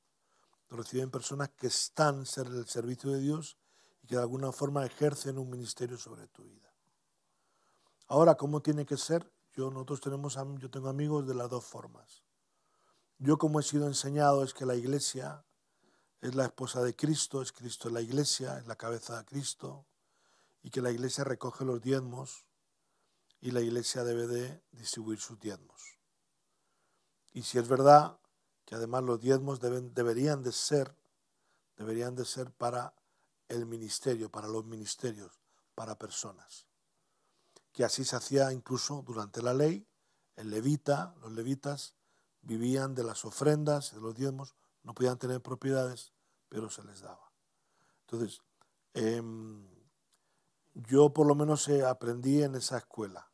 lo reciben personas que están en el servicio de Dios y que de alguna forma ejercen un ministerio sobre tu vida. Ahora, ¿cómo tiene que ser? Yo, nosotros tenemos, yo tengo amigos de las dos formas. Yo como he sido enseñado es que la iglesia es la esposa de Cristo, es Cristo la iglesia, es la cabeza de Cristo y que la iglesia recoge los diezmos y la iglesia debe de distribuir sus diezmos. Y si es verdad que además los diezmos deben, deberían de ser, deberían de ser para el ministerio, para los ministerios, para personas. Que así se hacía incluso durante la ley, el levita, los levitas vivían de las ofrendas, de los diezmos, no podían tener propiedades, pero se les daba. Entonces, em, yo por lo menos eh, aprendí en esa escuela,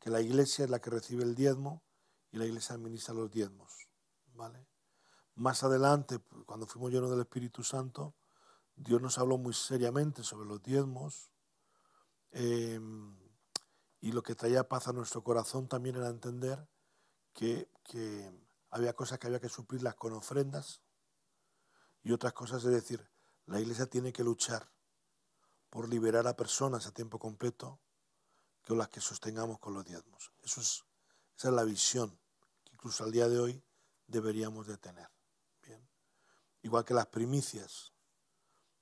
que la iglesia es la que recibe el diezmo y la iglesia administra los diezmos. ¿vale? Más adelante, pues, cuando fuimos llenos del Espíritu Santo, Dios nos habló muy seriamente sobre los diezmos em, y lo que traía paz a nuestro corazón también era entender que, que había cosas que había que suplirlas con ofrendas y otras cosas, es decir, la iglesia tiene que luchar por liberar a personas a tiempo completo que las que sostengamos con los diezmos. esa es la visión que incluso al día de hoy deberíamos de tener. Igual que las primicias,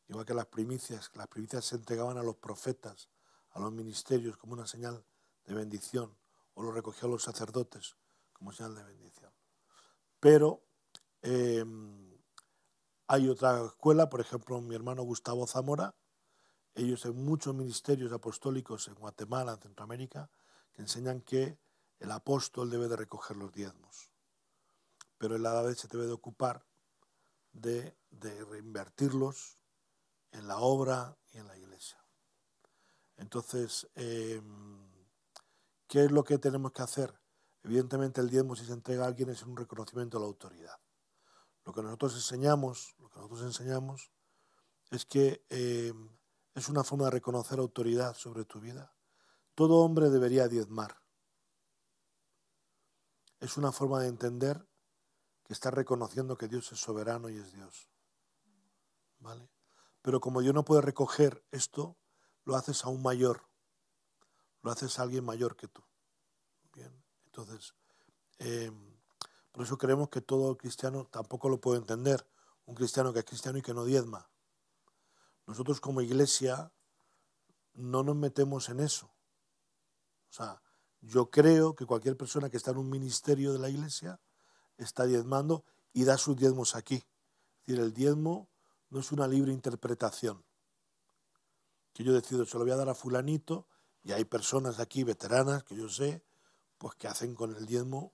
igual que las primicias, las primicias se entregaban a los profetas, a los ministerios como una señal de bendición, o lo recogían los sacerdotes como señal de bendición. Pero em, hay otra escuela, por ejemplo, mi hermano Gustavo Zamora, ellos hay muchos ministerios apostólicos en Guatemala, en Centroamérica, que enseñan que el apóstol debe de recoger los diezmos, pero el a se debe de ocupar de, reinvertirlos en la obra y en la iglesia. Entonces, em, ¿qué es lo que tenemos que hacer? Evidentemente el diezmo si se entrega a alguien es un reconocimiento a la autoridad. Lo que nosotros enseñamos, lo que nosotros enseñamos es que em, es una forma de reconocer autoridad sobre tu vida. Todo hombre debería diezmar. Es una forma de entender que estás reconociendo que Dios es soberano y es Dios. ¿Vale? Pero como yo no puedo recoger esto, lo haces a un mayor, lo haces a alguien mayor que tú. Bien, entonces, eh, por eso creemos que todo cristiano tampoco lo puede entender, un cristiano que es cristiano y que no diezma. Nosotros como iglesia no nos metemos en eso. O sea, yo creo que cualquier persona que está en un ministerio de la iglesia está diezmando y da sus diezmos aquí. Es decir, el diezmo no es una libre interpretación. Que yo decido, se lo voy a dar a fulanito, y hay personas aquí, veteranas, que yo sé, pues que hacen con el diezmo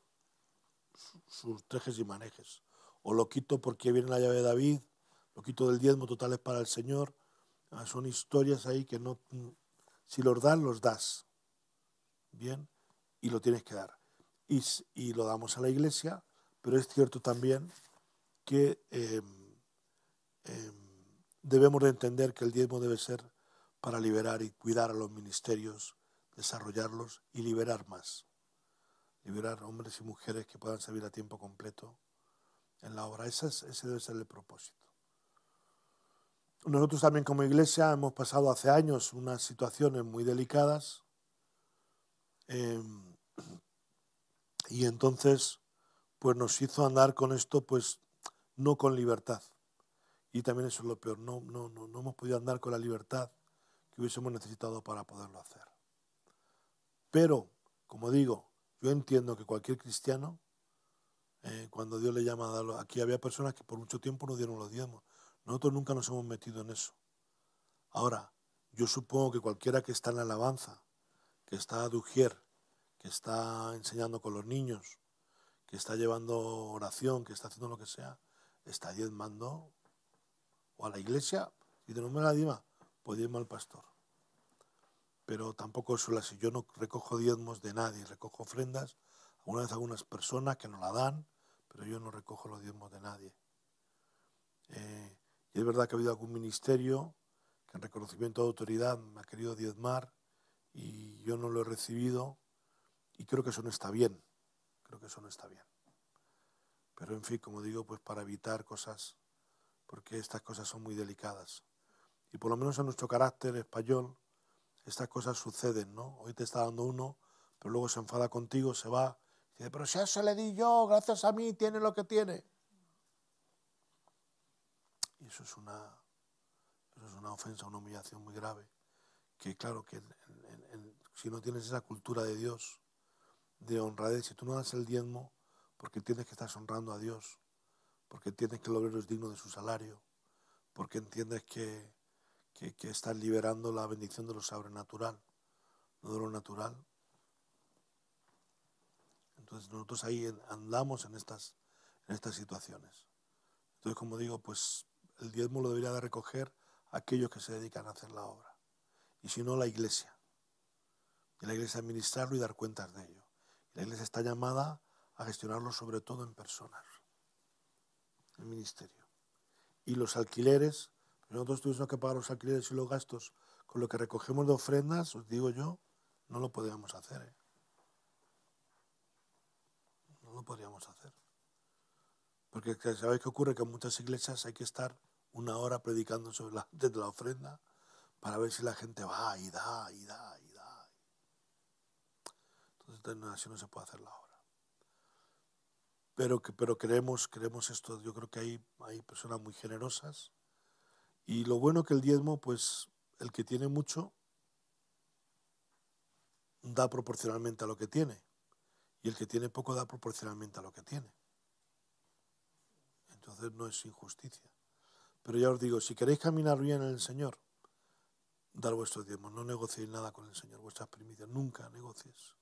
sus trejes y manejes. O lo quito porque viene la llave de David, lo quito del diezmo, total es para el Señor. Ah, son historias ahí que no, mm, si los das, los das. Bien, y lo tienes que dar. Y, lo damos a la iglesia, pero es cierto también que em, em, debemos de entender que el diezmo debe ser para liberar y cuidar a los ministerios, desarrollarlos y liberar más. Liberar hombres y mujeres que puedan servir a tiempo completo en la obra. ese debe ser el propósito. Nosotros también como iglesia hemos pasado hace años unas situaciones muy delicadas em, y entonces pues nos hizo andar con esto pues no con libertad. Y también eso es lo peor, no, no, hemos podido andar con la libertad que hubiésemos necesitado para poderlo hacer. Pero, como digo, yo entiendo que cualquier cristiano, eh, cuando Dios le llama a darlo, aquí había personas que por mucho tiempo no dieron los diezmos. Nosotros nunca nos hemos metido en eso. Ahora, yo supongo que cualquiera que está en la alabanza, que está a que está enseñando con los niños, que está llevando oración, que está haciendo lo que sea, está diezmando o a la iglesia, y de no me la dima, pues diezma al pastor. Pero tampoco es así. Yo no recojo diezmos de nadie, recojo ofrendas, alguna vez algunas personas que nos la dan, pero yo no recojo los diezmos de nadie. Eh, y es verdad que ha habido algún ministerio que en reconocimiento de autoridad me ha querido diezmar y yo no lo he recibido y creo que eso no está bien, creo que eso no está bien. Pero en fin, como digo, pues para evitar cosas, porque estas cosas son muy delicadas. Y por lo menos en nuestro carácter español, estas cosas suceden, ¿no? Hoy te está dando uno, pero luego se enfada contigo, se va, dice, pero si a eso le di yo, gracias a mí tiene lo que tiene. Y eso es una, es una ofensa, una humillación muy grave. Que claro, que si no tienes esa cultura de Dios, de honradez, si tú no das el diezmo, porque tienes que estar honrando a Dios, porque tienes que el es digno de su salario, porque entiendes que, que, estás liberando la bendición de lo sobrenatural, no de lo natural. Entonces nosotros ahí andamos en estas, en estas situaciones. Entonces, como digo, pues el diezmo lo debería de recoger aquellos que se dedican a hacer la obra. Y si no, la iglesia. Y la iglesia administrarlo y dar cuentas de ello. la iglesia está llamada a gestionarlo sobre todo en personas, el ministerio. Y los alquileres, nosotros tuvimos que pagar los alquileres y los gastos con lo que recogemos de ofrendas, os digo yo, no lo podríamos hacer. ¿eh? No lo podríamos hacer. Porque sabéis que ocurre que en muchas iglesias hay que estar una hora predicando sobre la, desde la ofrenda para ver si la gente va y da y da y da. Entonces así no se puede hacer la obra. Pero, que, pero esto. Yo creo que hay, hay personas muy generosas. Y lo bueno que el diezmo, pues el que tiene mucho, da proporcionalmente a lo que tiene. Y el que tiene poco da proporcionalmente a lo que tiene no es injusticia. Pero ya os digo, si queréis caminar bien en el Señor, dar vuestros diezmos, no negociéis nada con el Señor, vuestras primicias, nunca negocies.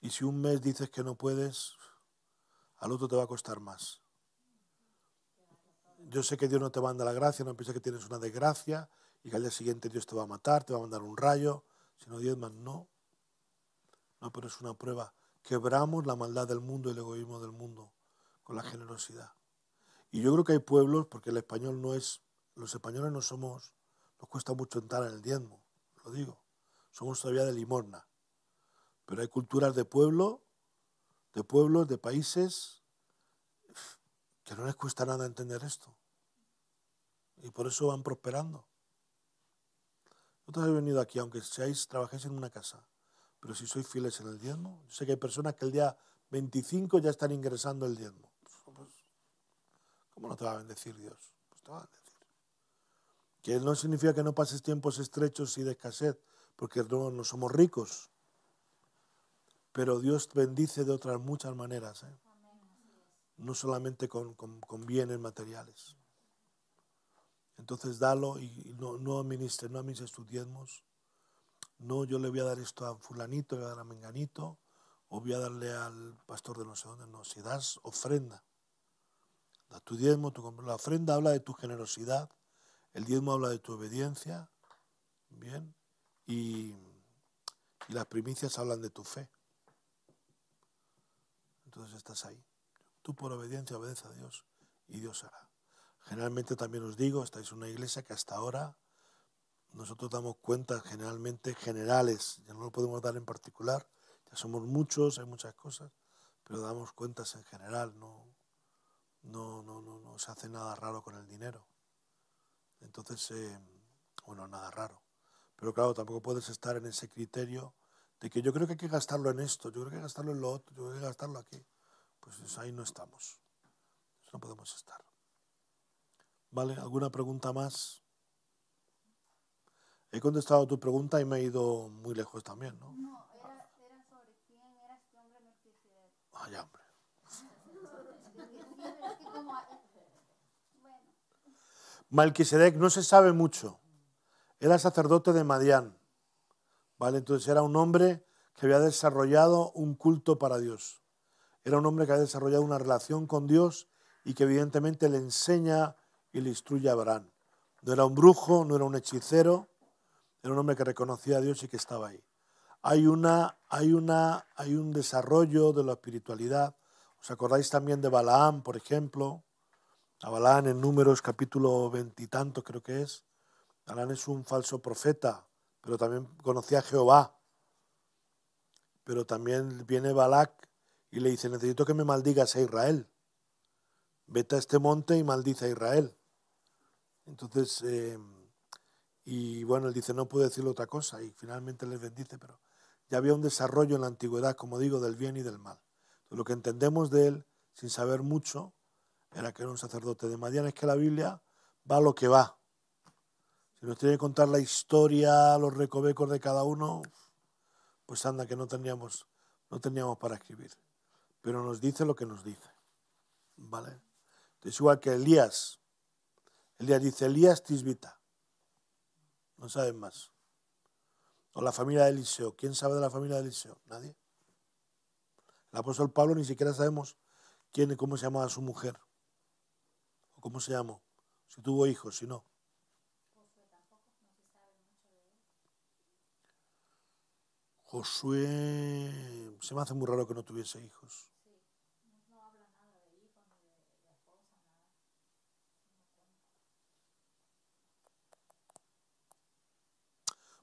Y si un mes dices que no puedes, al otro te va a costar más. Yo sé que Dios no te manda la gracia, no pienses que tienes una desgracia y que al día siguiente Dios te va a matar, te va a mandar un rayo, sino más no. No, pero es una prueba. Quebramos la maldad del mundo y el egoísmo del mundo con la generosidad. Y yo creo que hay pueblos, porque el español no es, los españoles no somos, nos cuesta mucho entrar en el diezmo, lo digo, somos todavía de limosna. Pero hay culturas de pueblo, de pueblos, de países, que no les cuesta nada entender esto. Y por eso van prosperando. Vosotros habéis venido aquí, aunque seáis, trabajéis en una casa, pero si sois fieles en el diezmo, yo sé que hay personas que el día 25 ya están ingresando el diezmo. ¿Cómo no te va a bendecir Dios? Pues a bendecir. Que no significa que no pases tiempos estrechos y de escasez, porque no, somos ricos. Pero Dios bendice de otras muchas maneras, ¿eh? no solamente con, bienes materiales. Entonces dalo y no, no mis no a diezmos. No, yo le voy a dar esto a fulanito, le voy a dar a menganito, o voy a darle al pastor de no sé No, si das ofrenda tu diezmo, la ofrenda habla de tu generosidad, el diezmo habla de tu obediencia, bien, y, las primicias hablan de tu fe. Entonces estás ahí. Tú por obediencia obedece a Dios y Dios hará. Generalmente también os digo, estáis es una iglesia que hasta ahora nosotros damos cuentas generalmente generales, ya no lo podemos dar en particular, ya somos muchos, hay muchas cosas, pero damos cuentas en general, no no, no, no, no se hace nada raro con el dinero. Entonces, eh, bueno, nada raro. Pero claro, tampoco puedes estar en ese criterio de que yo creo que hay que gastarlo en esto, yo creo que hay que gastarlo en lo otro, yo creo que hay que gastarlo aquí. Pues ahí no estamos. no podemos estar. ¿Vale? ¿Alguna pregunta más? He contestado tu pregunta y me he ido muy lejos también, ¿no? No, era, sobre quién era hombre Ay, ah, hombre. Malquisedec no se sabe mucho. Era sacerdote de Madián. ¿vale? Entonces era un hombre que había desarrollado un culto para Dios. Era un hombre que había desarrollado una relación con Dios y que evidentemente le enseña y le instruye a Abraham. No era un brujo, no era un hechicero, era un hombre que reconocía a Dios y que estaba ahí. Hay, una, hay, una, hay un desarrollo de la espiritualidad. ¿Os acordáis también de Balaam, por ejemplo? a Balán en Números capítulo veintitantos creo que es. Balán es un falso profeta, pero también conocía a Jehová. Pero también viene Balac y le dice, necesito que me maldigas a Israel. Vete a este monte y maldice a Israel. Entonces, eh, y bueno, él dice, no puedo decirle otra cosa, y finalmente les bendice, pero ya había un desarrollo en la antigüedad, como digo, del bien y del mal. lo que entendemos de él, sin saber mucho, era que era un sacerdote de Madiana, es que la Biblia va a lo que va. Si nos tiene que contar la historia, los recovecos de cada uno, pues anda que no teníamos, no teníamos para escribir. Pero nos dice lo que nos dice. ¿Vale? Es igual que Elías. Elías dice, Elías Tisbita. No saben más. O la familia de Eliseo. ¿Quién sabe de la familia de Eliseo? Nadie. El apóstol Pablo ni siquiera sabemos quién y cómo se llamaba su mujer. ¿Cómo se llamó? Si tuvo hijos, si no. Josué, se me hace muy raro que no tuviese hijos.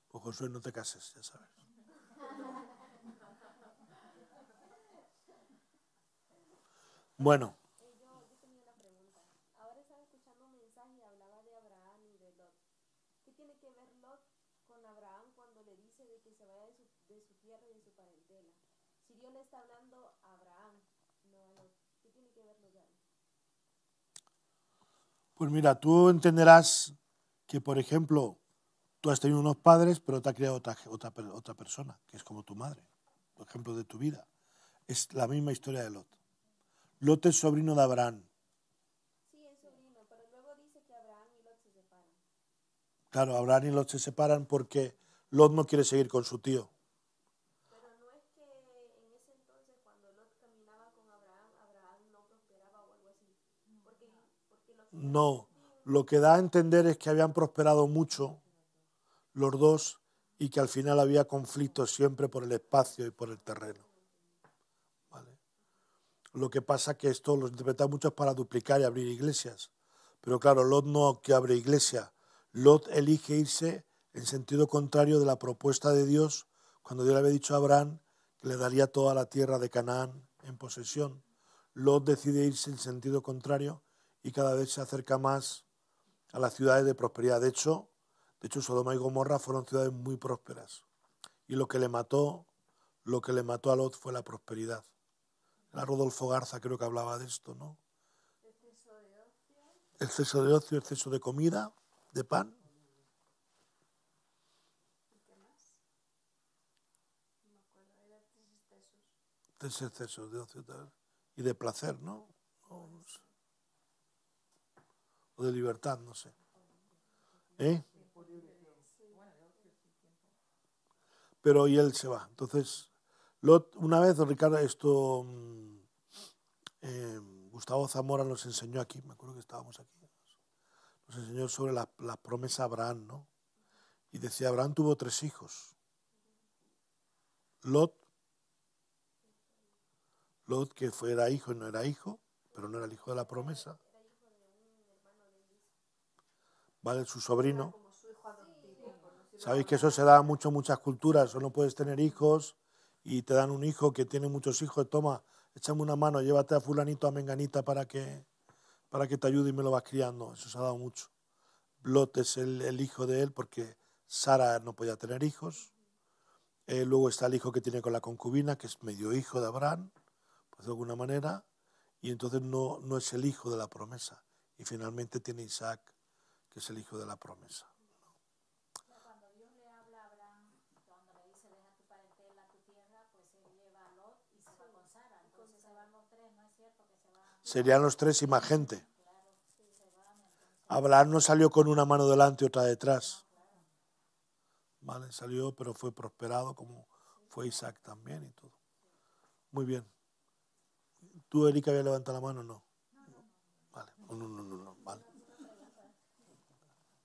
Pues Josué, no te cases, ya sabes. Bueno, Pues mira, tú entenderás que, por ejemplo, tú has tenido unos padres, pero te ha creado otra, otra, otra persona, que es como tu madre, por ejemplo, de tu vida. Es la misma historia de Lot. Lot es sobrino de Abraham. Sí, es sobrino, pero luego dice que Abraham y Lot se separan. Claro, Abraham y Lot se separan porque Lot no quiere seguir con su tío. No, lo que da a entender es que habían prosperado mucho los dos y que al final había conflictos siempre por el espacio y por el terreno. ¿Vale? Lo que pasa que esto lo interpretan muchos para duplicar y abrir iglesias. Pero claro, Lot no que abre iglesia. Lot elige irse en sentido contrario de la propuesta de Dios cuando Dios le había dicho a Abraham que le daría toda la tierra de Canaán en posesión. Lot decide irse en sentido contrario y cada vez se acerca más a las ciudades de prosperidad. De hecho, de hecho Sodoma y Gomorra fueron ciudades muy prósperas y lo que le mató, lo que le mató a Lot fue la prosperidad. Era Rodolfo Garza creo que hablaba de esto, ¿no? Exceso de ocio, exceso de, ocio, exceso de comida, de pan. excesos de ocio y de placer, ¿no? de libertad, no sé. ¿Eh? Pero y él se va. Entonces, Lot, una vez, Ricardo, esto mm, eh, Gustavo Zamora nos enseñó aquí, me acuerdo que estábamos aquí, nos enseñó sobre la, promesa Abraham, ¿no? Y decía, Abraham tuvo tres hijos. Lot, Lot que fuera era hijo y no era hijo, pero no era el hijo de la promesa. ¿vale? Su sobrino. Sabéis que eso se da mucho en muchas culturas, o no puedes tener hijos y te dan un hijo que tiene muchos hijos, toma, échame una mano, llévate a fulanito, a menganita para que, para que te ayude y me lo vas criando. Eso se ha dado mucho. Lot es el, hijo de él porque Sara no podía tener hijos. Eh, luego está el hijo que tiene con la concubina, que es medio hijo de Abraham, pues de alguna manera, y entonces no, no es el hijo de la promesa. Y finalmente tiene Isaac que es el hijo de la promesa. Serían los tres y más gente. Abraham no salió con una mano delante y otra detrás. Vale, salió, pero fue prosperado como fue Isaac también y todo. Muy bien. ¿Tú, Erika, había levantado la mano o no? Vale, no, no, no.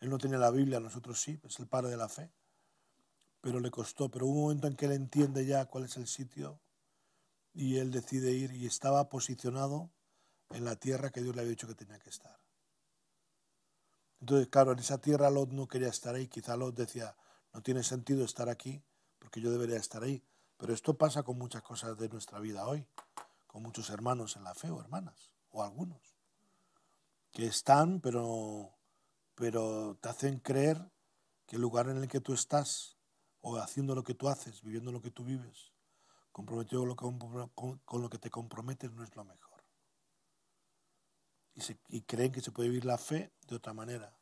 Él no tenía la Biblia, nosotros sí, es el padre de la fe. Pero le costó, pero hubo un momento en que él entiende ya cuál es el sitio y él decide ir y estaba posicionado en la tierra que Dios le había dicho que tenía que estar. Entonces, claro, en esa tierra Lot no quería estar ahí. Quizá Lot decía, no tiene sentido estar aquí porque yo debería estar ahí. Pero esto pasa con muchas cosas de nuestra vida hoy, con muchos hermanos en la fe o hermanas, o algunos, que están, pero pero te hacen creer que el lugar en el que tú estás, o haciendo lo que tú haces, viviendo lo que tú vives, comprometido con lo que, te comprometes, no es lo mejor. Y, creen que se puede vivir la fe de otra manera.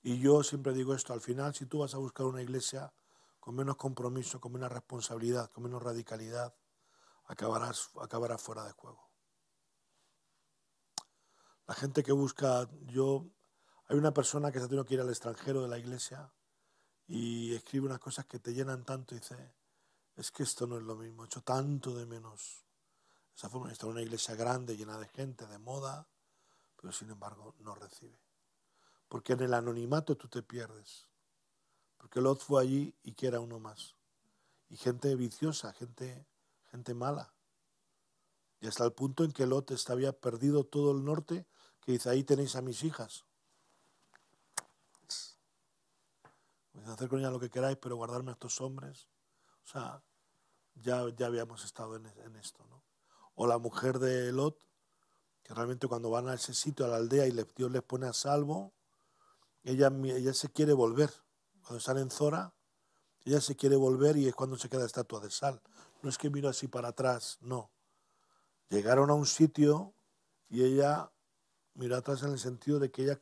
Y yo siempre digo esto, al final, si tú vas a buscar una iglesia con menos compromiso, con menos responsabilidad, con menos radicalidad, acabarás, acabarás fuera de juego. La gente que busca, yo hay una persona que se ha tenido que ir al extranjero de la iglesia y escribe unas cosas que te llenan tanto y dice, es que esto no es lo mismo, he hecho tanto de menos. Esa forma está una iglesia grande, llena de gente, de moda, pero sin embargo no recibe. Porque en el anonimato tú te pierdes. Porque Lot fue allí y que era uno más. Y gente viciosa, gente, gente mala. Y hasta el punto en que Lot había perdido todo el norte, que dice, ahí tenéis a mis hijas. Pues, hacer con ella lo que queráis, pero guardarme a estos hombres. O sea, ya, habíamos estado en, esto. O la mujer de Lot, que realmente cuando van a ese sitio, a la aldea, y Dios les pone a salvo, ella, ella se quiere volver. Cuando están en Zora, ella se quiere volver y es cuando se queda estatua de sal. No es que miro así para atrás, no. Llegaron a un sitio y ella miró atrás en el sentido de que ella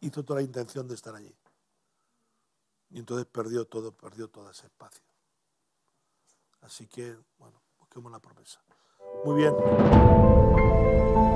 hizo toda la intención de estar allí. Y entonces perdió todo, perdió todo ese espacio. Así que, bueno, busquemos la promesa. Muy bien.